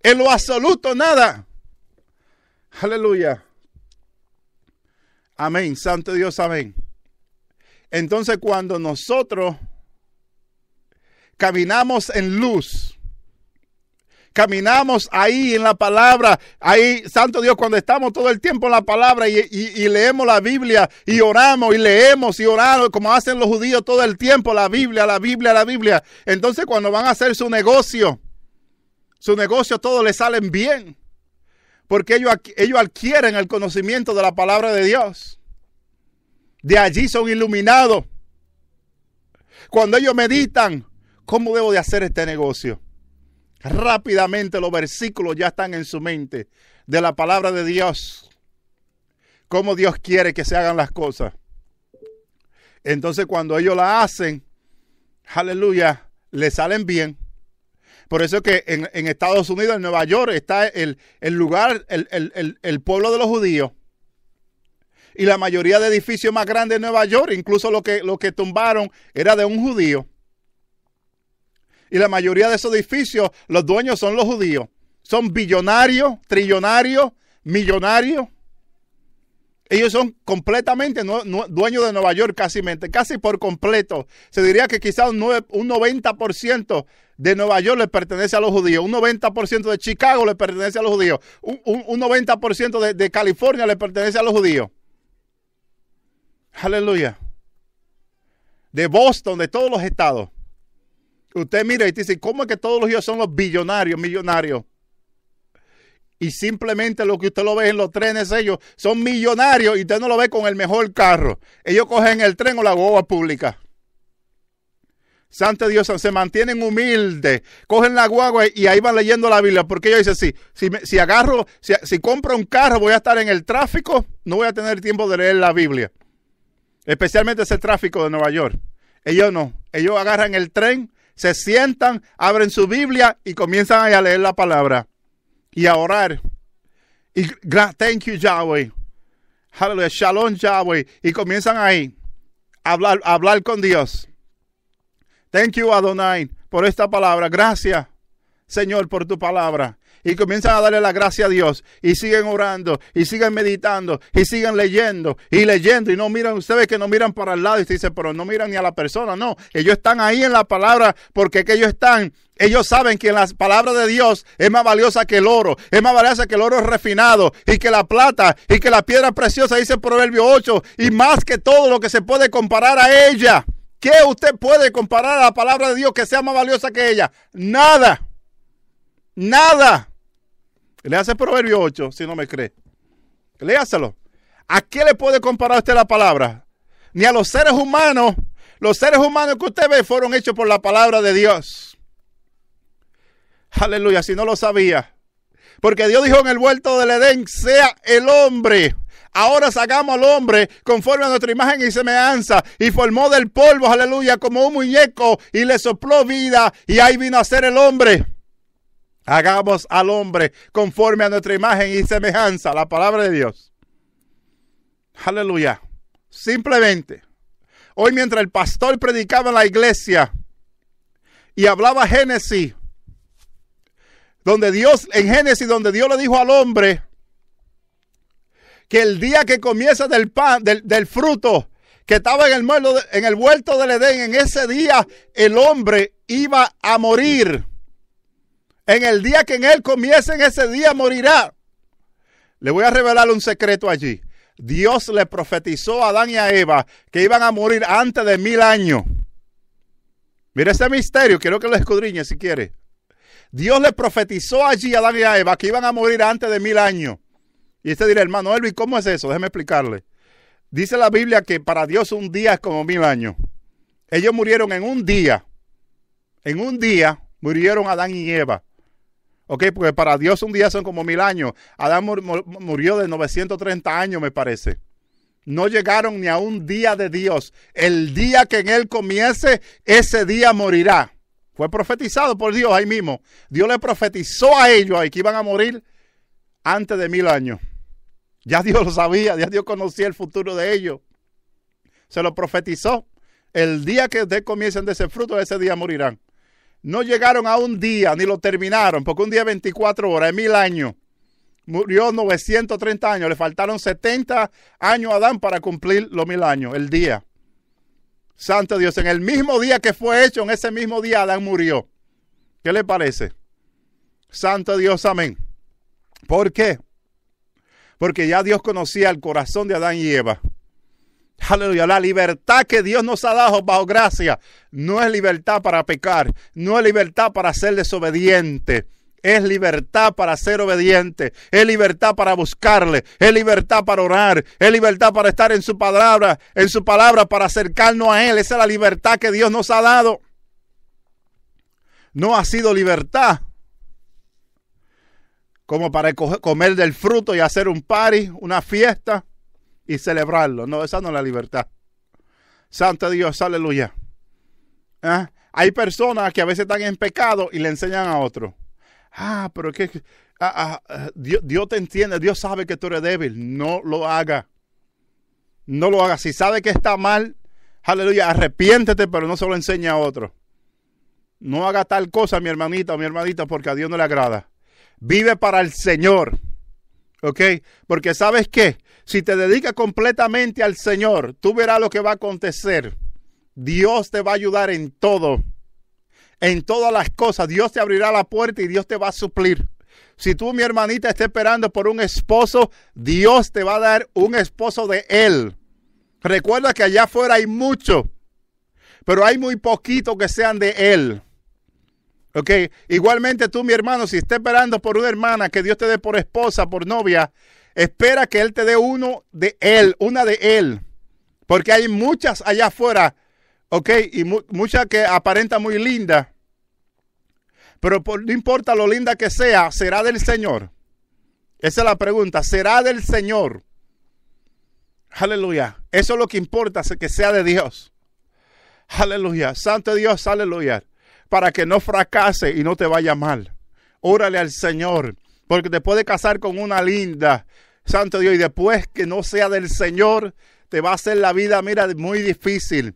En lo absoluto, nada. Aleluya. Amén. Santo Dios, amén. Entonces cuando nosotros caminamos en luz, caminamos ahí en la palabra, ahí, Santo Dios, cuando estamos todo el tiempo en la palabra y, leemos la Biblia y oramos y leemos y oramos, como hacen los judíos todo el tiempo, la Biblia, la Biblia, la Biblia. Entonces cuando van a hacer su negocio, su negocio, todo le salen bien. Porque ellos, ellos adquieren el conocimiento de la palabra de Dios. De allí son iluminados. Cuando ellos meditan, ¿cómo debo de hacer este negocio? Rápidamente los versículos ya están en su mente de la palabra de Dios. Cómo Dios quiere que se hagan las cosas. Entonces cuando ellos la hacen, aleluya, le salen bien. Por eso que en, Estados Unidos, en Nueva York, está el, lugar, el, pueblo de los judíos. Y la mayoría de edificios más grandes de Nueva York, incluso lo que, lo que tumbaron, era de un judío. Y la mayoría de esos edificios, los dueños son los judíos. Son billonarios, trillonarios, millonarios. Ellos son completamente dueños de Nueva York, casi, casi por completo. Se diría que quizás un 90% de Nueva York le pertenece a los judíos, un 90% de Chicago le pertenece a los judíos, un, 90% de, de California le pertenece a los judíos. Aleluya. De Boston, de todos los estados. Usted mira y dice, ¿cómo es que todos los judíos son los billonarios, millonarios? Y simplemente lo que usted lo ve en los trenes, ellos son millonarios y usted no lo ve con el mejor carro. Ellos cogen el tren o la guagua pública. Santo Dios, se mantienen humildes, cogen la guagua y ahí van leyendo la Biblia, porque ellos dicen, sí, si, agarro, si, compro un carro, voy a estar en el tráfico, no voy a tener tiempo de leer la Biblia, especialmente ese tráfico de Nueva York. Ellos no, ellos agarran el tren, se sientan, abren su Biblia y comienzan a leer la palabra y a orar. Y thank you Yahweh, hallelujah, shalom Yahweh, y comienzan ahí a hablar, a hablar con Dios. Thank you, Adonai, por esta palabra. Gracias, Señor, por tu palabra. Y comienzan a darle la gracia a Dios. Y siguen orando. Y siguen meditando. Y siguen leyendo. Y leyendo. Y no miran, ustedes que no miran para el lado. Y dice, pero no miran ni a la persona. No, ellos están ahí en la palabra. Porque que ellos están ellos saben que la palabra de Dios es más valiosa que el oro, es más valiosa que el oro refinado y que la plata y que la piedra preciosa, dice Proverbio 8, y más que todo lo que se puede comparar a ella. ¿Qué usted puede comparar a la palabra de Dios que sea más valiosa que ella? Nada. Nada. Le hace Proverbio 8, si no me cree. Léaselo. ¿A qué le puede comparar usted la palabra? Ni a los seres humanos. Los seres humanos que usted ve fueron hechos por la palabra de Dios. Aleluya, si no lo sabía. Porque Dios dijo en el vuelto del Edén, sea el hombre Ahora sacamos al hombre conforme a nuestra imagen y semejanza y formó del polvo, aleluya, como un muñeco y le sopló vida y ahí vino a ser el hombre. Hagamos al hombre conforme a nuestra imagen y semejanza, la palabra de Dios. Aleluya. Simplemente. Hoy mientras el pastor predicaba en la iglesia y hablaba Génesis, donde Dios, en Génesis, donde Dios le dijo al hombre, que el día que comienza del pan, del, fruto que estaba en el, muerto, en el huerto del Edén, en ese día el hombre iba a morir. En el día que en él comiese, en ese día morirá. Le voy a revelar un secreto allí. Dios le profetizó a Adán y a Eva que iban a morir antes de mil años. Mira ese misterio, quiero que lo escudriñe si quiere. Dios le profetizó allí a Adán y a Eva que iban a morir antes de mil años. Y usted dirá, hermano Elvis, ¿cómo es eso? Déjeme explicarle. Dice la Biblia que para Dios un día es como mil años. Ellos murieron en un día. En un día murieron Adán y Eva. ¿Ok? Porque para Dios un día son como mil años. Adán murió de 930 años, me parece. No llegaron ni a un día de Dios. El día que en él comience, ese día morirá. Fue profetizado por Dios ahí mismo. Dios le profetizó a ellos ahí que iban a morir antes de mil años. Ya Dios lo sabía, ya Dios conocía el futuro de ellos. Se lo profetizó. El día que ustedes comiencen de ese fruto, ese día morirán. No llegaron a un día, ni lo terminaron, porque un día 24 horas, es mil años. Murió 930 años, le faltaron 70 años a Adán para cumplir los mil años, el día. Santo Dios, en el mismo día que fue hecho, en ese mismo día Adán murió. ¿Qué le parece? Santo Dios, amén. ¿Por qué? porque ya Dios conocía el corazón de Adán y Eva. Aleluya, la libertad que Dios nos ha dado bajo gracia no es libertad para pecar, no es libertad para ser desobediente. Es libertad para ser obediente, es libertad para buscarle, es libertad para orar, es libertad para estar en su palabra, en su palabra para acercarnos a él. Esa es la libertad que Dios nos ha dado. No ha sido libertad como para comer del fruto y hacer un party, una fiesta y celebrarlo. No, esa no es la libertad. Santo Dios, aleluya. ¿Ah? Hay personas que a veces están en pecado y le enseñan a otro. Ah, pero que ah, ah, Dios, te entiende, Dios sabe que tú eres débil. No lo haga. No lo haga. Si sabe que está mal, aleluya, arrepiéntete, pero no se lo enseña a otro. No haga tal cosa, mi hermanita o mi hermanita, porque a Dios no le agrada. Vive para el Señor. ¿Ok? Porque sabes qué? Si te dedicas completamente al Señor, tú verás lo que va a acontecer. Dios te va a ayudar en todo. En todas las cosas. Dios te abrirá la puerta y Dios te va a suplir. Si tú, mi hermanita, estás esperando por un esposo, Dios te va a dar un esposo de Él. Recuerda que allá afuera hay mucho, pero hay muy poquito que sean de Él. Ok, igualmente tú, mi hermano, si estás esperando por una hermana que Dios te dé por esposa, por novia, espera que Él te dé uno de Él, una de Él. Porque hay muchas allá afuera, ok, y muchas que aparentan muy lindas. Pero no importa lo linda que sea, será del Señor. Esa es la pregunta, será del Señor. Aleluya. Eso es lo que importa, que sea de Dios. Aleluya. Santo Dios, aleluya para que no fracase y no te vaya mal. Órale al Señor, porque te puede casar con una linda, Santo Dios, y después que no sea del Señor, te va a hacer la vida, mira, muy difícil.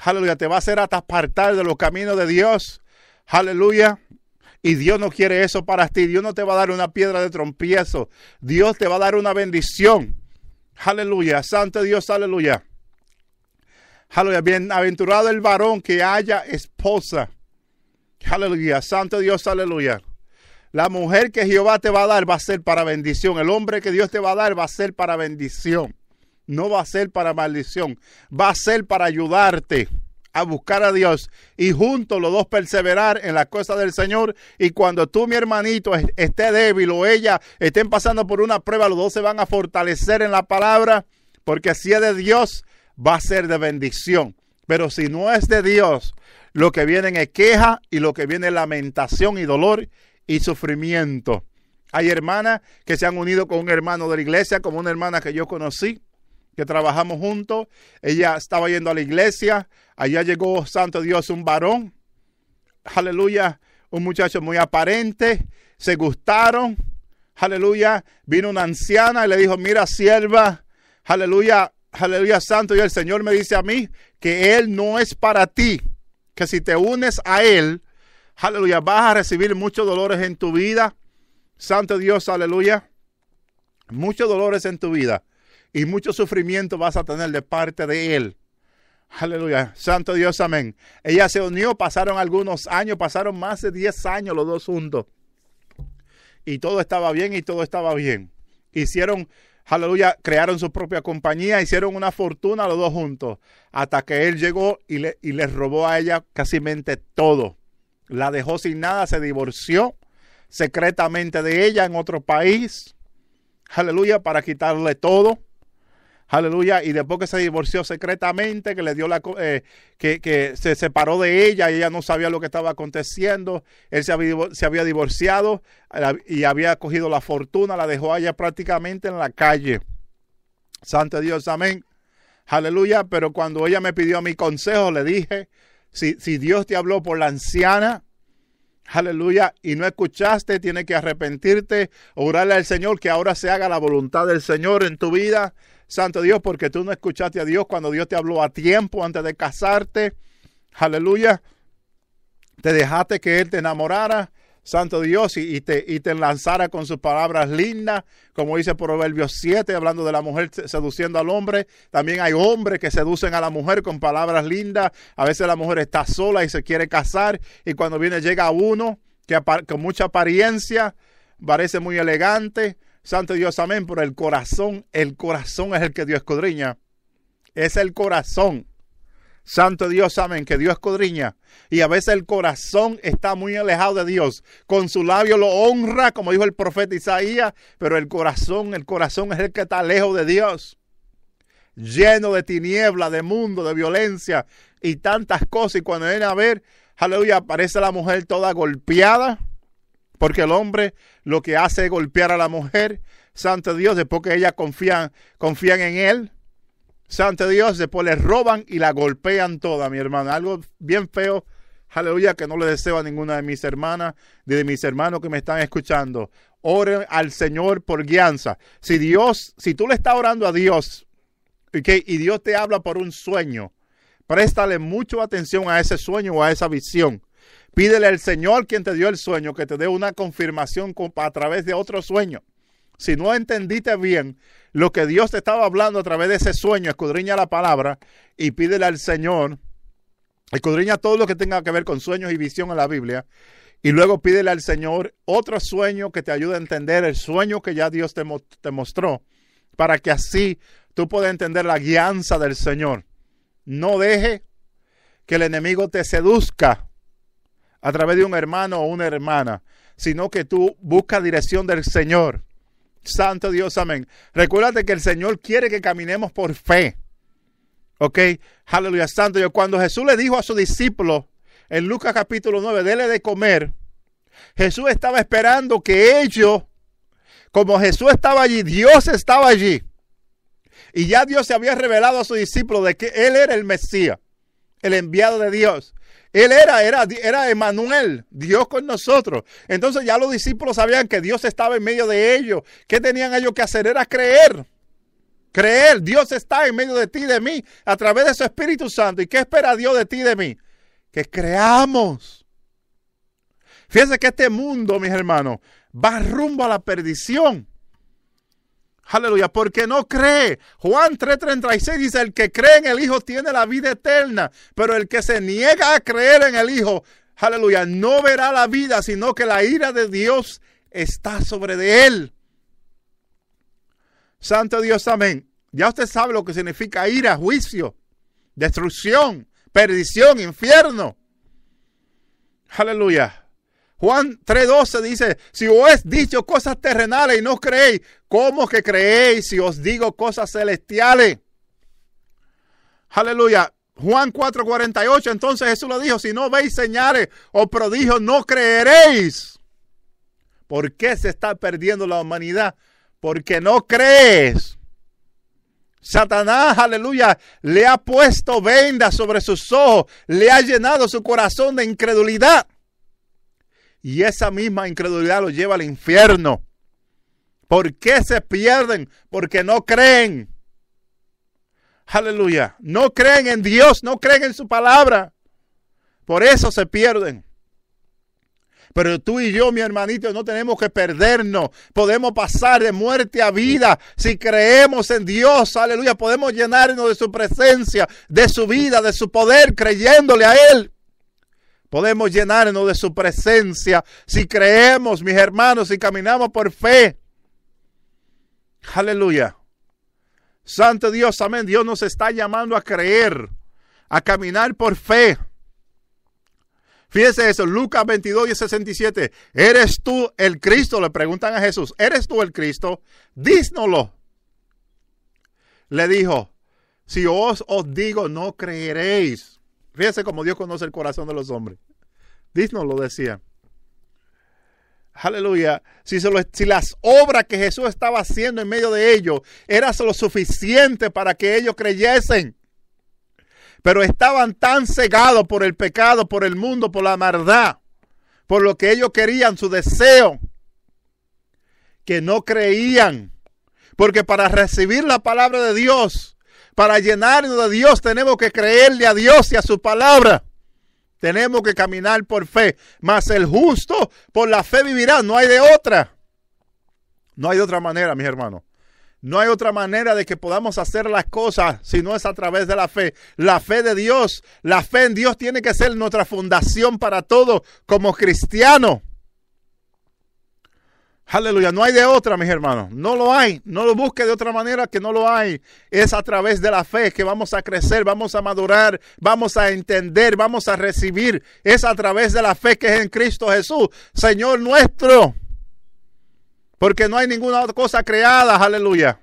Aleluya, te va a hacer hasta apartar de los caminos de Dios. Aleluya. Y Dios no quiere eso para ti. Dios no te va a dar una piedra de trompiezo. Dios te va a dar una bendición. Aleluya, Santo Dios, aleluya. Aleluya, bienaventurado el varón que haya esposa Aleluya, Santo Dios, aleluya. La mujer que Jehová te va a dar va a ser para bendición. El hombre que Dios te va a dar va a ser para bendición. No va a ser para maldición. Va a ser para ayudarte a buscar a Dios y juntos los dos perseverar en la cosas del Señor. Y cuando tú, mi hermanito, esté débil o ella estén pasando por una prueba, los dos se van a fortalecer en la palabra, porque si es de Dios, va a ser de bendición. Pero si no es de Dios, lo que viene es queja y lo que viene es lamentación y dolor y sufrimiento. Hay hermanas que se han unido con un hermano de la iglesia, como una hermana que yo conocí, que trabajamos juntos. Ella estaba yendo a la iglesia. Allá llegó, santo Dios, un varón. Aleluya, un muchacho muy aparente. Se gustaron. Aleluya, vino una anciana y le dijo, mira sierva, aleluya, aleluya santo, y el Señor me dice a mí que Él no es para ti, que si te unes a Él, aleluya, vas a recibir muchos dolores en tu vida, santo Dios, aleluya, muchos dolores en tu vida y mucho sufrimiento vas a tener de parte de Él. Aleluya, santo Dios, amén. Ella se unió, pasaron algunos años, pasaron más de 10 años los dos juntos. Y todo estaba bien y todo estaba bien. Hicieron aleluya, crearon su propia compañía, hicieron una fortuna los dos juntos, hasta que él llegó y, le, les robó a ella casi todo. La dejó sin nada, se divorció secretamente de ella en otro país, aleluya, para quitarle todo. Aleluya. Y después que se divorció secretamente, que le dio la eh, que, se separó de ella y ella no sabía lo que estaba aconteciendo. Él se había, divorciado y había cogido la fortuna, la dejó allá prácticamente en la calle. Santo Dios, amén. Aleluya. Pero cuando ella me pidió mi consejo, le dije: si, si Dios te habló por la anciana, Aleluya. Y no escuchaste, tienes que arrepentirte, orarle al Señor, que ahora se haga la voluntad del Señor en tu vida. Santo Dios, porque tú no escuchaste a Dios cuando Dios te habló a tiempo antes de casarte. Aleluya. Te dejaste que Él te enamorara. Santo Dios, y, te, y te lanzara con sus palabras lindas, como dice Proverbios 7, hablando de la mujer seduciendo al hombre. También hay hombres que seducen a la mujer con palabras lindas. A veces la mujer está sola y se quiere casar, y cuando viene llega uno que con mucha apariencia parece muy elegante, Santo Dios, amén. Por el corazón, el corazón es el que Dios escudriña. Es el corazón. Santo Dios, amén, que Dios escudriña. Y a veces el corazón está muy alejado de Dios. Con su labio lo honra, como dijo el profeta Isaías, pero el corazón, el corazón es el que está lejos de Dios. Lleno de tiniebla, de mundo, de violencia y tantas cosas. Y cuando viene a ver, aleluya, aparece la mujer toda golpeada porque el hombre lo que hace es golpear a la mujer. Santo Dios, después que ella confían, confían en él. Santo Dios, después le roban y la golpean toda, mi hermana. Algo bien feo. Aleluya, que no le deseo a ninguna de mis hermanas, ni de mis hermanos que me están escuchando. Oren al Señor por guianza. Si Dios, si tú le estás orando a Dios, y Dios te habla por un sueño, préstale mucho atención a ese sueño o a esa visión. Pídele al Señor quien te dio el sueño que te dé una confirmación a través de otro sueño. Si no entendiste bien lo que Dios te estaba hablando a través de ese sueño, escudriña la palabra y pídele al Señor, escudriña todo lo que tenga que ver con sueños y visión en la Biblia, y luego pídele al Señor otro sueño que te ayude a entender el sueño que ya Dios te, te mostró, para que así tú puedas entender la guianza del Señor. No deje que el enemigo te seduzca a través de un hermano o una hermana, sino que tú buscas dirección del Señor. Santo Dios, amén. Recuérdate que el Señor quiere que caminemos por fe. ¿Ok? Aleluya, Santo Yo, Cuando Jesús le dijo a su discípulo... en Lucas capítulo 9, dele de comer, Jesús estaba esperando que ellos, como Jesús estaba allí, Dios estaba allí. Y ya Dios se había revelado a su discípulo... de que Él era el Mesías, el enviado de Dios. Él era, era, era Emanuel, Dios con nosotros. Entonces ya los discípulos sabían que Dios estaba en medio de ellos. ¿Qué tenían ellos que hacer? Era creer. Creer, Dios está en medio de ti y de mí a través de su Espíritu Santo. ¿Y qué espera Dios de ti y de mí? Que creamos. Fíjense que este mundo, mis hermanos, va rumbo a la perdición. Aleluya, porque no cree. Juan 3:36 dice, el que cree en el Hijo tiene la vida eterna, pero el que se niega a creer en el Hijo, aleluya, no verá la vida, sino que la ira de Dios está sobre de él. Santo Dios, amén. Ya usted sabe lo que significa ira, juicio, destrucción, perdición, infierno. Aleluya. Juan 3:12 dice, si os he dicho cosas terrenales y no creéis, ¿cómo que creéis si os digo cosas celestiales? Aleluya. Juan 4:48, entonces Jesús lo dijo, si no veis señales o prodigios, no creeréis. ¿Por qué se está perdiendo la humanidad? Porque no crees. Satanás, aleluya, le ha puesto vendas sobre sus ojos, le ha llenado su corazón de incredulidad y esa misma incredulidad los lleva al infierno. ¿Por qué se pierden? Porque no creen. Aleluya. No creen en Dios, no creen en su palabra. Por eso se pierden. Pero tú y yo, mi hermanito, no tenemos que perdernos. Podemos pasar de muerte a vida si creemos en Dios. Aleluya. Podemos llenarnos de su presencia, de su vida, de su poder, creyéndole a Él. Podemos llenarnos de su presencia si creemos, mis hermanos, si caminamos por fe. Aleluya. Santo Dios, amén. Dios nos está llamando a creer, a caminar por fe. Fíjense eso, Lucas 22 y 67. ¿Eres tú el Cristo? Le preguntan a Jesús. ¿Eres tú el Cristo? Dísnoslo. Le dijo, si os os digo, no creeréis. Fíjese cómo Dios conoce el corazón de los hombres. Disnos lo decía. Aleluya. Si, si las obras que Jesús estaba haciendo en medio de ellos eran lo suficiente para que ellos creyesen. Pero estaban tan cegados por el pecado, por el mundo, por la maldad, por lo que ellos querían, su deseo, que no creían. Porque para recibir la palabra de Dios para llenarnos de Dios tenemos que creerle a Dios y a su palabra. Tenemos que caminar por fe. Mas el justo por la fe vivirá. No hay de otra. No hay de otra manera, mis hermanos. No hay otra manera de que podamos hacer las cosas si no es a través de la fe. La fe de Dios, la fe en Dios tiene que ser nuestra fundación para todo como cristiano. Aleluya, no hay de otra, mis hermanos. No lo hay. No lo busque de otra manera que no lo hay. Es a través de la fe que vamos a crecer, vamos a madurar, vamos a entender, vamos a recibir. Es a través de la fe que es en Cristo Jesús, Señor nuestro. Porque no hay ninguna otra cosa creada, aleluya,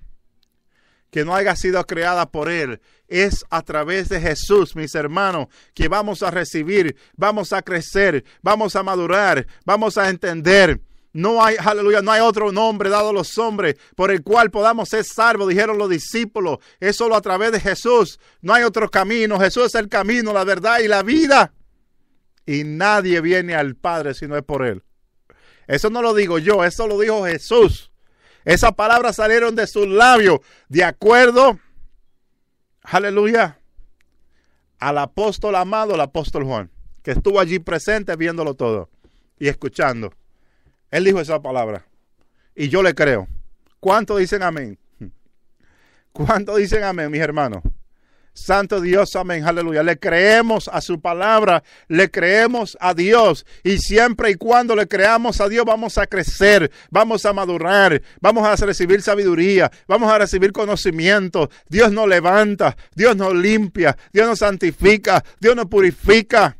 que no haya sido creada por Él. Es a través de Jesús, mis hermanos, que vamos a recibir, vamos a crecer, vamos a madurar, vamos a entender no hay, aleluya, no hay otro nombre dado a los hombres por el cual podamos ser salvos, dijeron los discípulos. Es solo a través de Jesús. No hay otro camino. Jesús es el camino, la verdad y la vida. Y nadie viene al Padre si no es por Él. Eso no lo digo yo, eso lo dijo Jesús. Esas palabras salieron de sus labios, de acuerdo, aleluya, al apóstol amado, el apóstol Juan, que estuvo allí presente viéndolo todo y escuchando. Él dijo esa palabra. Y yo le creo. ¿Cuánto dicen amén? ¿Cuánto dicen amén, mis hermanos? Santo Dios, amén, aleluya. Le creemos a su palabra, le creemos a Dios. Y siempre y cuando le creamos a Dios vamos a crecer, vamos a madurar, vamos a recibir sabiduría, vamos a recibir conocimiento. Dios nos levanta, Dios nos limpia, Dios nos santifica, Dios nos purifica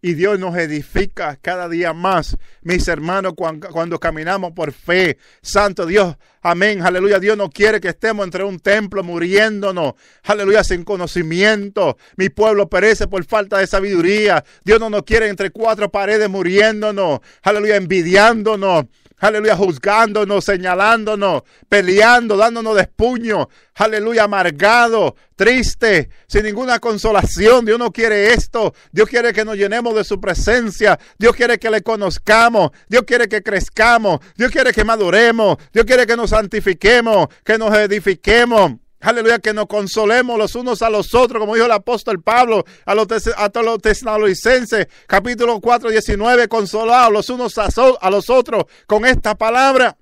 y Dios nos edifica cada día más, mis hermanos, cuando, caminamos por fe. Santo Dios, amén, aleluya. Dios no quiere que estemos entre un templo muriéndonos, aleluya, sin conocimiento. Mi pueblo perece por falta de sabiduría. Dios no nos quiere entre cuatro paredes muriéndonos, aleluya, envidiándonos aleluya, juzgándonos, señalándonos, peleando, dándonos puño, aleluya, amargado, triste, sin ninguna consolación. Dios no quiere esto. Dios quiere que nos llenemos de su presencia. Dios quiere que le conozcamos. Dios quiere que crezcamos. Dios quiere que maduremos. Dios quiere que nos santifiquemos, que nos edifiquemos. Aleluya, que nos consolemos los unos a los otros, como dijo el apóstol Pablo a los, a todos los tesalonicenses, capítulo 4, 19, consolados los unos a, a los otros con esta palabra.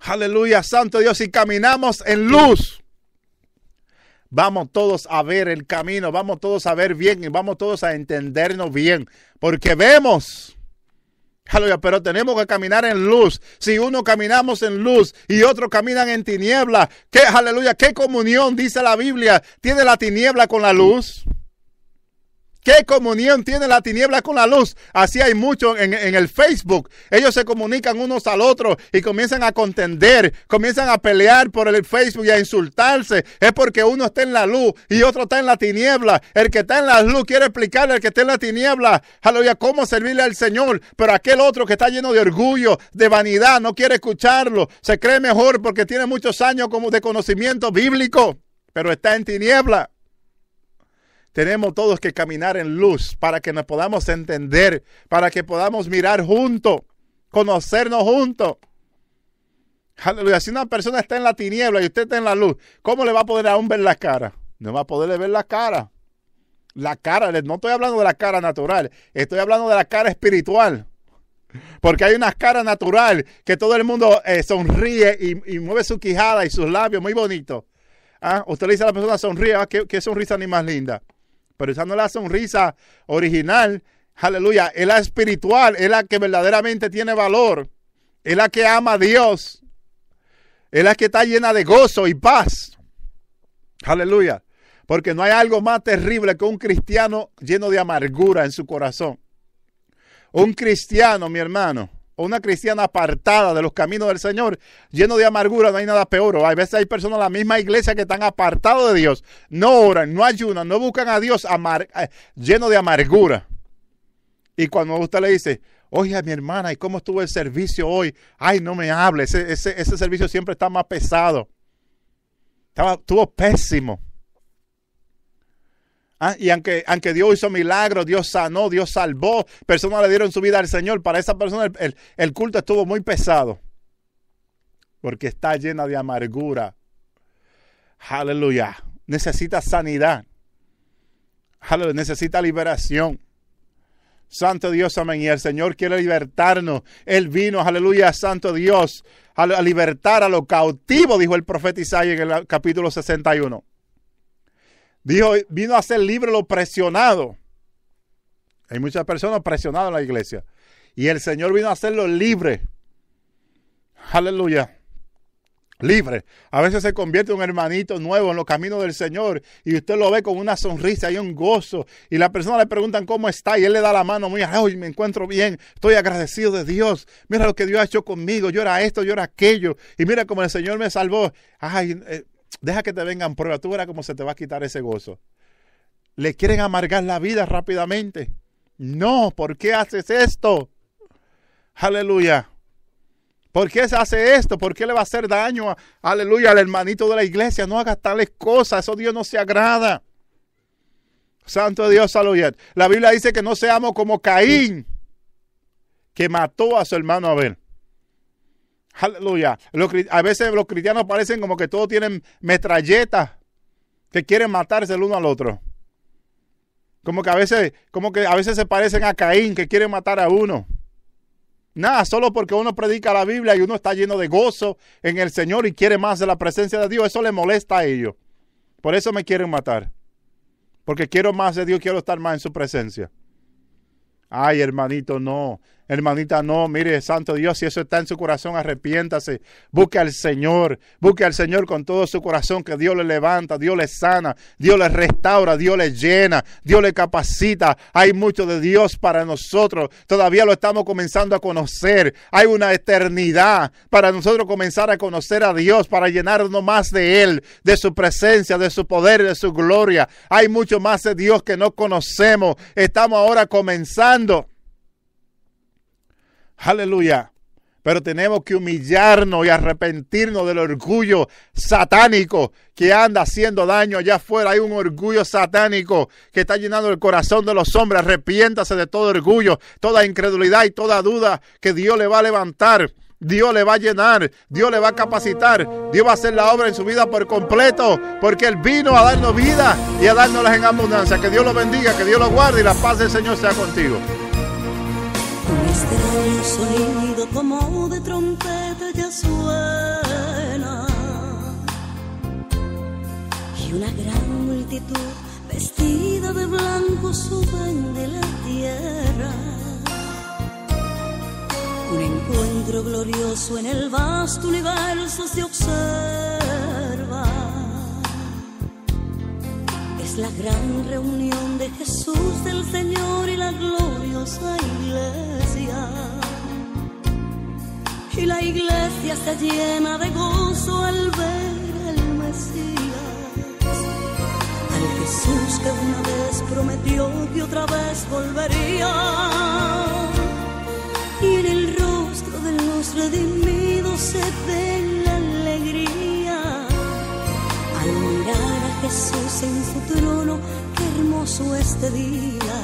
Aleluya, Santo Dios, si caminamos en luz, vamos todos a ver el camino, vamos todos a ver bien y vamos todos a entendernos bien, porque vemos Aleluya, pero tenemos que caminar en luz. Si uno caminamos en luz y otro caminan en tiniebla, ¿qué, aleluya, qué comunión dice la Biblia tiene la tiniebla con la luz? ¿Qué comunión tiene la tiniebla con la luz? Así hay mucho en, el Facebook. Ellos se comunican unos al otro y comienzan a contender, comienzan a pelear por el Facebook y a insultarse. Es porque uno está en la luz y otro está en la tiniebla. El que está en la luz quiere explicarle al que está en la tiniebla, aleluya, cómo servirle al Señor. Pero aquel otro que está lleno de orgullo, de vanidad, no quiere escucharlo. Se cree mejor porque tiene muchos años como de conocimiento bíblico, pero está en tiniebla tenemos todos que caminar en luz para que nos podamos entender, para que podamos mirar juntos, conocernos juntos. Aleluya, si una persona está en la tiniebla y usted está en la luz, ¿cómo le va a poder aún ver la cara? No va a poderle ver la cara. La cara, no estoy hablando de la cara natural, estoy hablando de la cara espiritual. Porque hay una cara natural que todo el mundo eh, sonríe y, mueve su quijada y sus labios muy bonito. ¿Ah? Usted le dice a la persona sonríe, ah, qué sonrisa ni más linda pero esa no es la sonrisa original, aleluya, es la espiritual, es la que verdaderamente tiene valor, es la que ama a Dios, es la que está llena de gozo y paz. Aleluya. Porque no hay algo más terrible que un cristiano lleno de amargura en su corazón. Un cristiano, mi hermano, una cristiana apartada de los caminos del Señor, lleno de amargura, no hay nada peor. O hay veces hay personas en la misma iglesia que están apartados de Dios, no oran, no ayunan, no buscan a Dios eh, lleno de amargura. Y cuando usted le dice, oye a mi hermana, ¿y cómo estuvo el servicio hoy? Ay, no me hable, ese, servicio siempre está más pesado. estuvo pésimo. Ah, y aunque, aunque Dios hizo milagros, Dios sanó, Dios salvó, personas le dieron su vida al Señor, para esa persona el, culto estuvo muy pesado. Porque está llena de amargura. Aleluya. Necesita sanidad. Aleluya. Necesita liberación. Santo Dios, amén. Y el Señor quiere libertarnos. Él vino, aleluya, Santo Dios, a, a libertar a los cautivos, dijo el profeta Isaías en el capítulo 61. Dijo, vino a ser libre lo presionado. Hay muchas personas presionadas en la iglesia. Y el Señor vino a hacerlo libre. Aleluya. Libre. A veces se convierte un hermanito nuevo en los caminos del Señor y usted lo ve con una sonrisa y un gozo. Y la persona le preguntan cómo está y él le da la mano muy, ay, me encuentro bien, estoy agradecido de Dios. Mira lo que Dios ha hecho conmigo, yo era esto, yo era aquello. Y mira cómo el Señor me salvó. Ay, eh, Deja que te vengan pruebas. Tú verás cómo se te va a quitar ese gozo. Le quieren amargar la vida rápidamente. No, ¿por qué haces esto? Aleluya. ¿Por qué se hace esto? ¿Por qué le va a hacer daño, aleluya, al hermanito de la iglesia? No hagas tales cosas, eso Dios no se agrada. Santo Dios, aleluya. La Biblia dice que no seamos como Caín, que mató a su hermano Abel. Aleluya. A veces los cristianos parecen como que todos tienen metralletas que quieren matarse el uno al otro. Como que a veces, como que a veces se parecen a Caín que quiere matar a uno. Nada, solo porque uno predica la Biblia y uno está lleno de gozo en el Señor y quiere más de la presencia de Dios, eso le molesta a ellos. Por eso me quieren matar. Porque quiero más de Dios, quiero estar más en su presencia. Ay, hermanito, no. Hermanita, no, mire, santo Dios, si eso está en su corazón, arrepiéntase. Busque al Señor, busque al Señor con todo su corazón, que Dios le levanta, Dios le sana, Dios le restaura, Dios le llena, Dios le capacita. Hay mucho de Dios para nosotros. Todavía lo estamos comenzando a conocer. Hay una eternidad para nosotros comenzar a conocer a Dios, para llenarnos más de Él, de su presencia, de su poder, de su gloria. Hay mucho más de Dios que no conocemos. Estamos ahora comenzando Aleluya. Pero tenemos que humillarnos y arrepentirnos del orgullo satánico que anda haciendo daño allá afuera. Hay un orgullo satánico que está llenando el corazón de los hombres. Arrepiéntase de todo orgullo, toda incredulidad y toda duda que Dios le va a levantar. Dios le va a llenar, Dios le va a capacitar, Dios va a hacer la obra en su vida por completo, porque Él vino a darnos vida y a las en abundancia. Que Dios lo bendiga, que Dios lo guarde y la paz del Señor sea contigo. Un extraño este sonido como de trompeta ya suena. Y una gran multitud vestida de blanco suben de la tierra. Un encuentro glorioso en el vasto universo se observa la gran reunión de Jesús, del Señor y la gloriosa iglesia. Y la iglesia se llena de gozo al ver al Mesías, al Jesús que una vez prometió que otra vez volvería. Y en el rostro de los redimidos se ve Jesús en su trono, qué hermoso este día.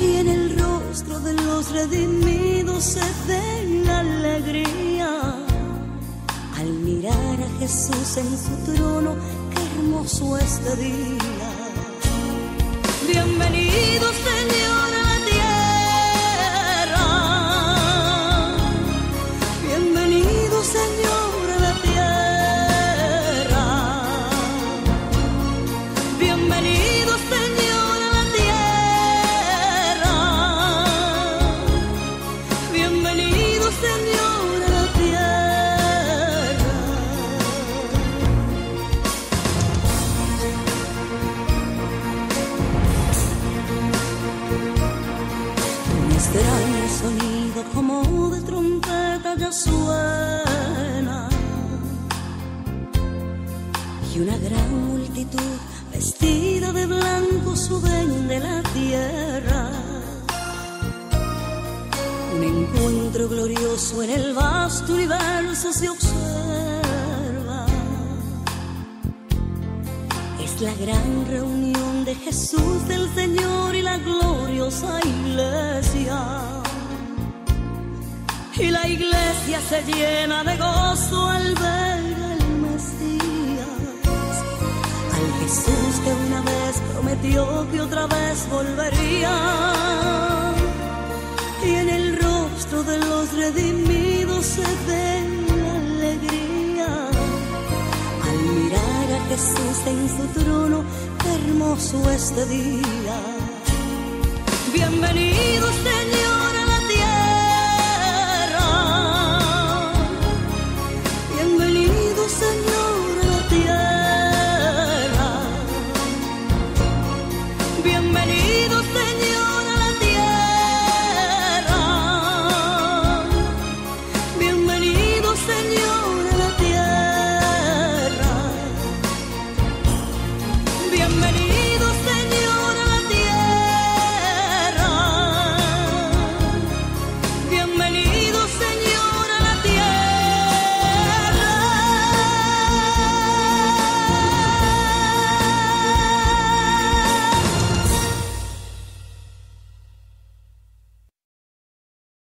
Y en el rostro de los redimidos se ve la alegría. Al mirar a Jesús en su trono, qué hermoso este día. Bienvenido Señor a la tierra. Bienvenido Señor.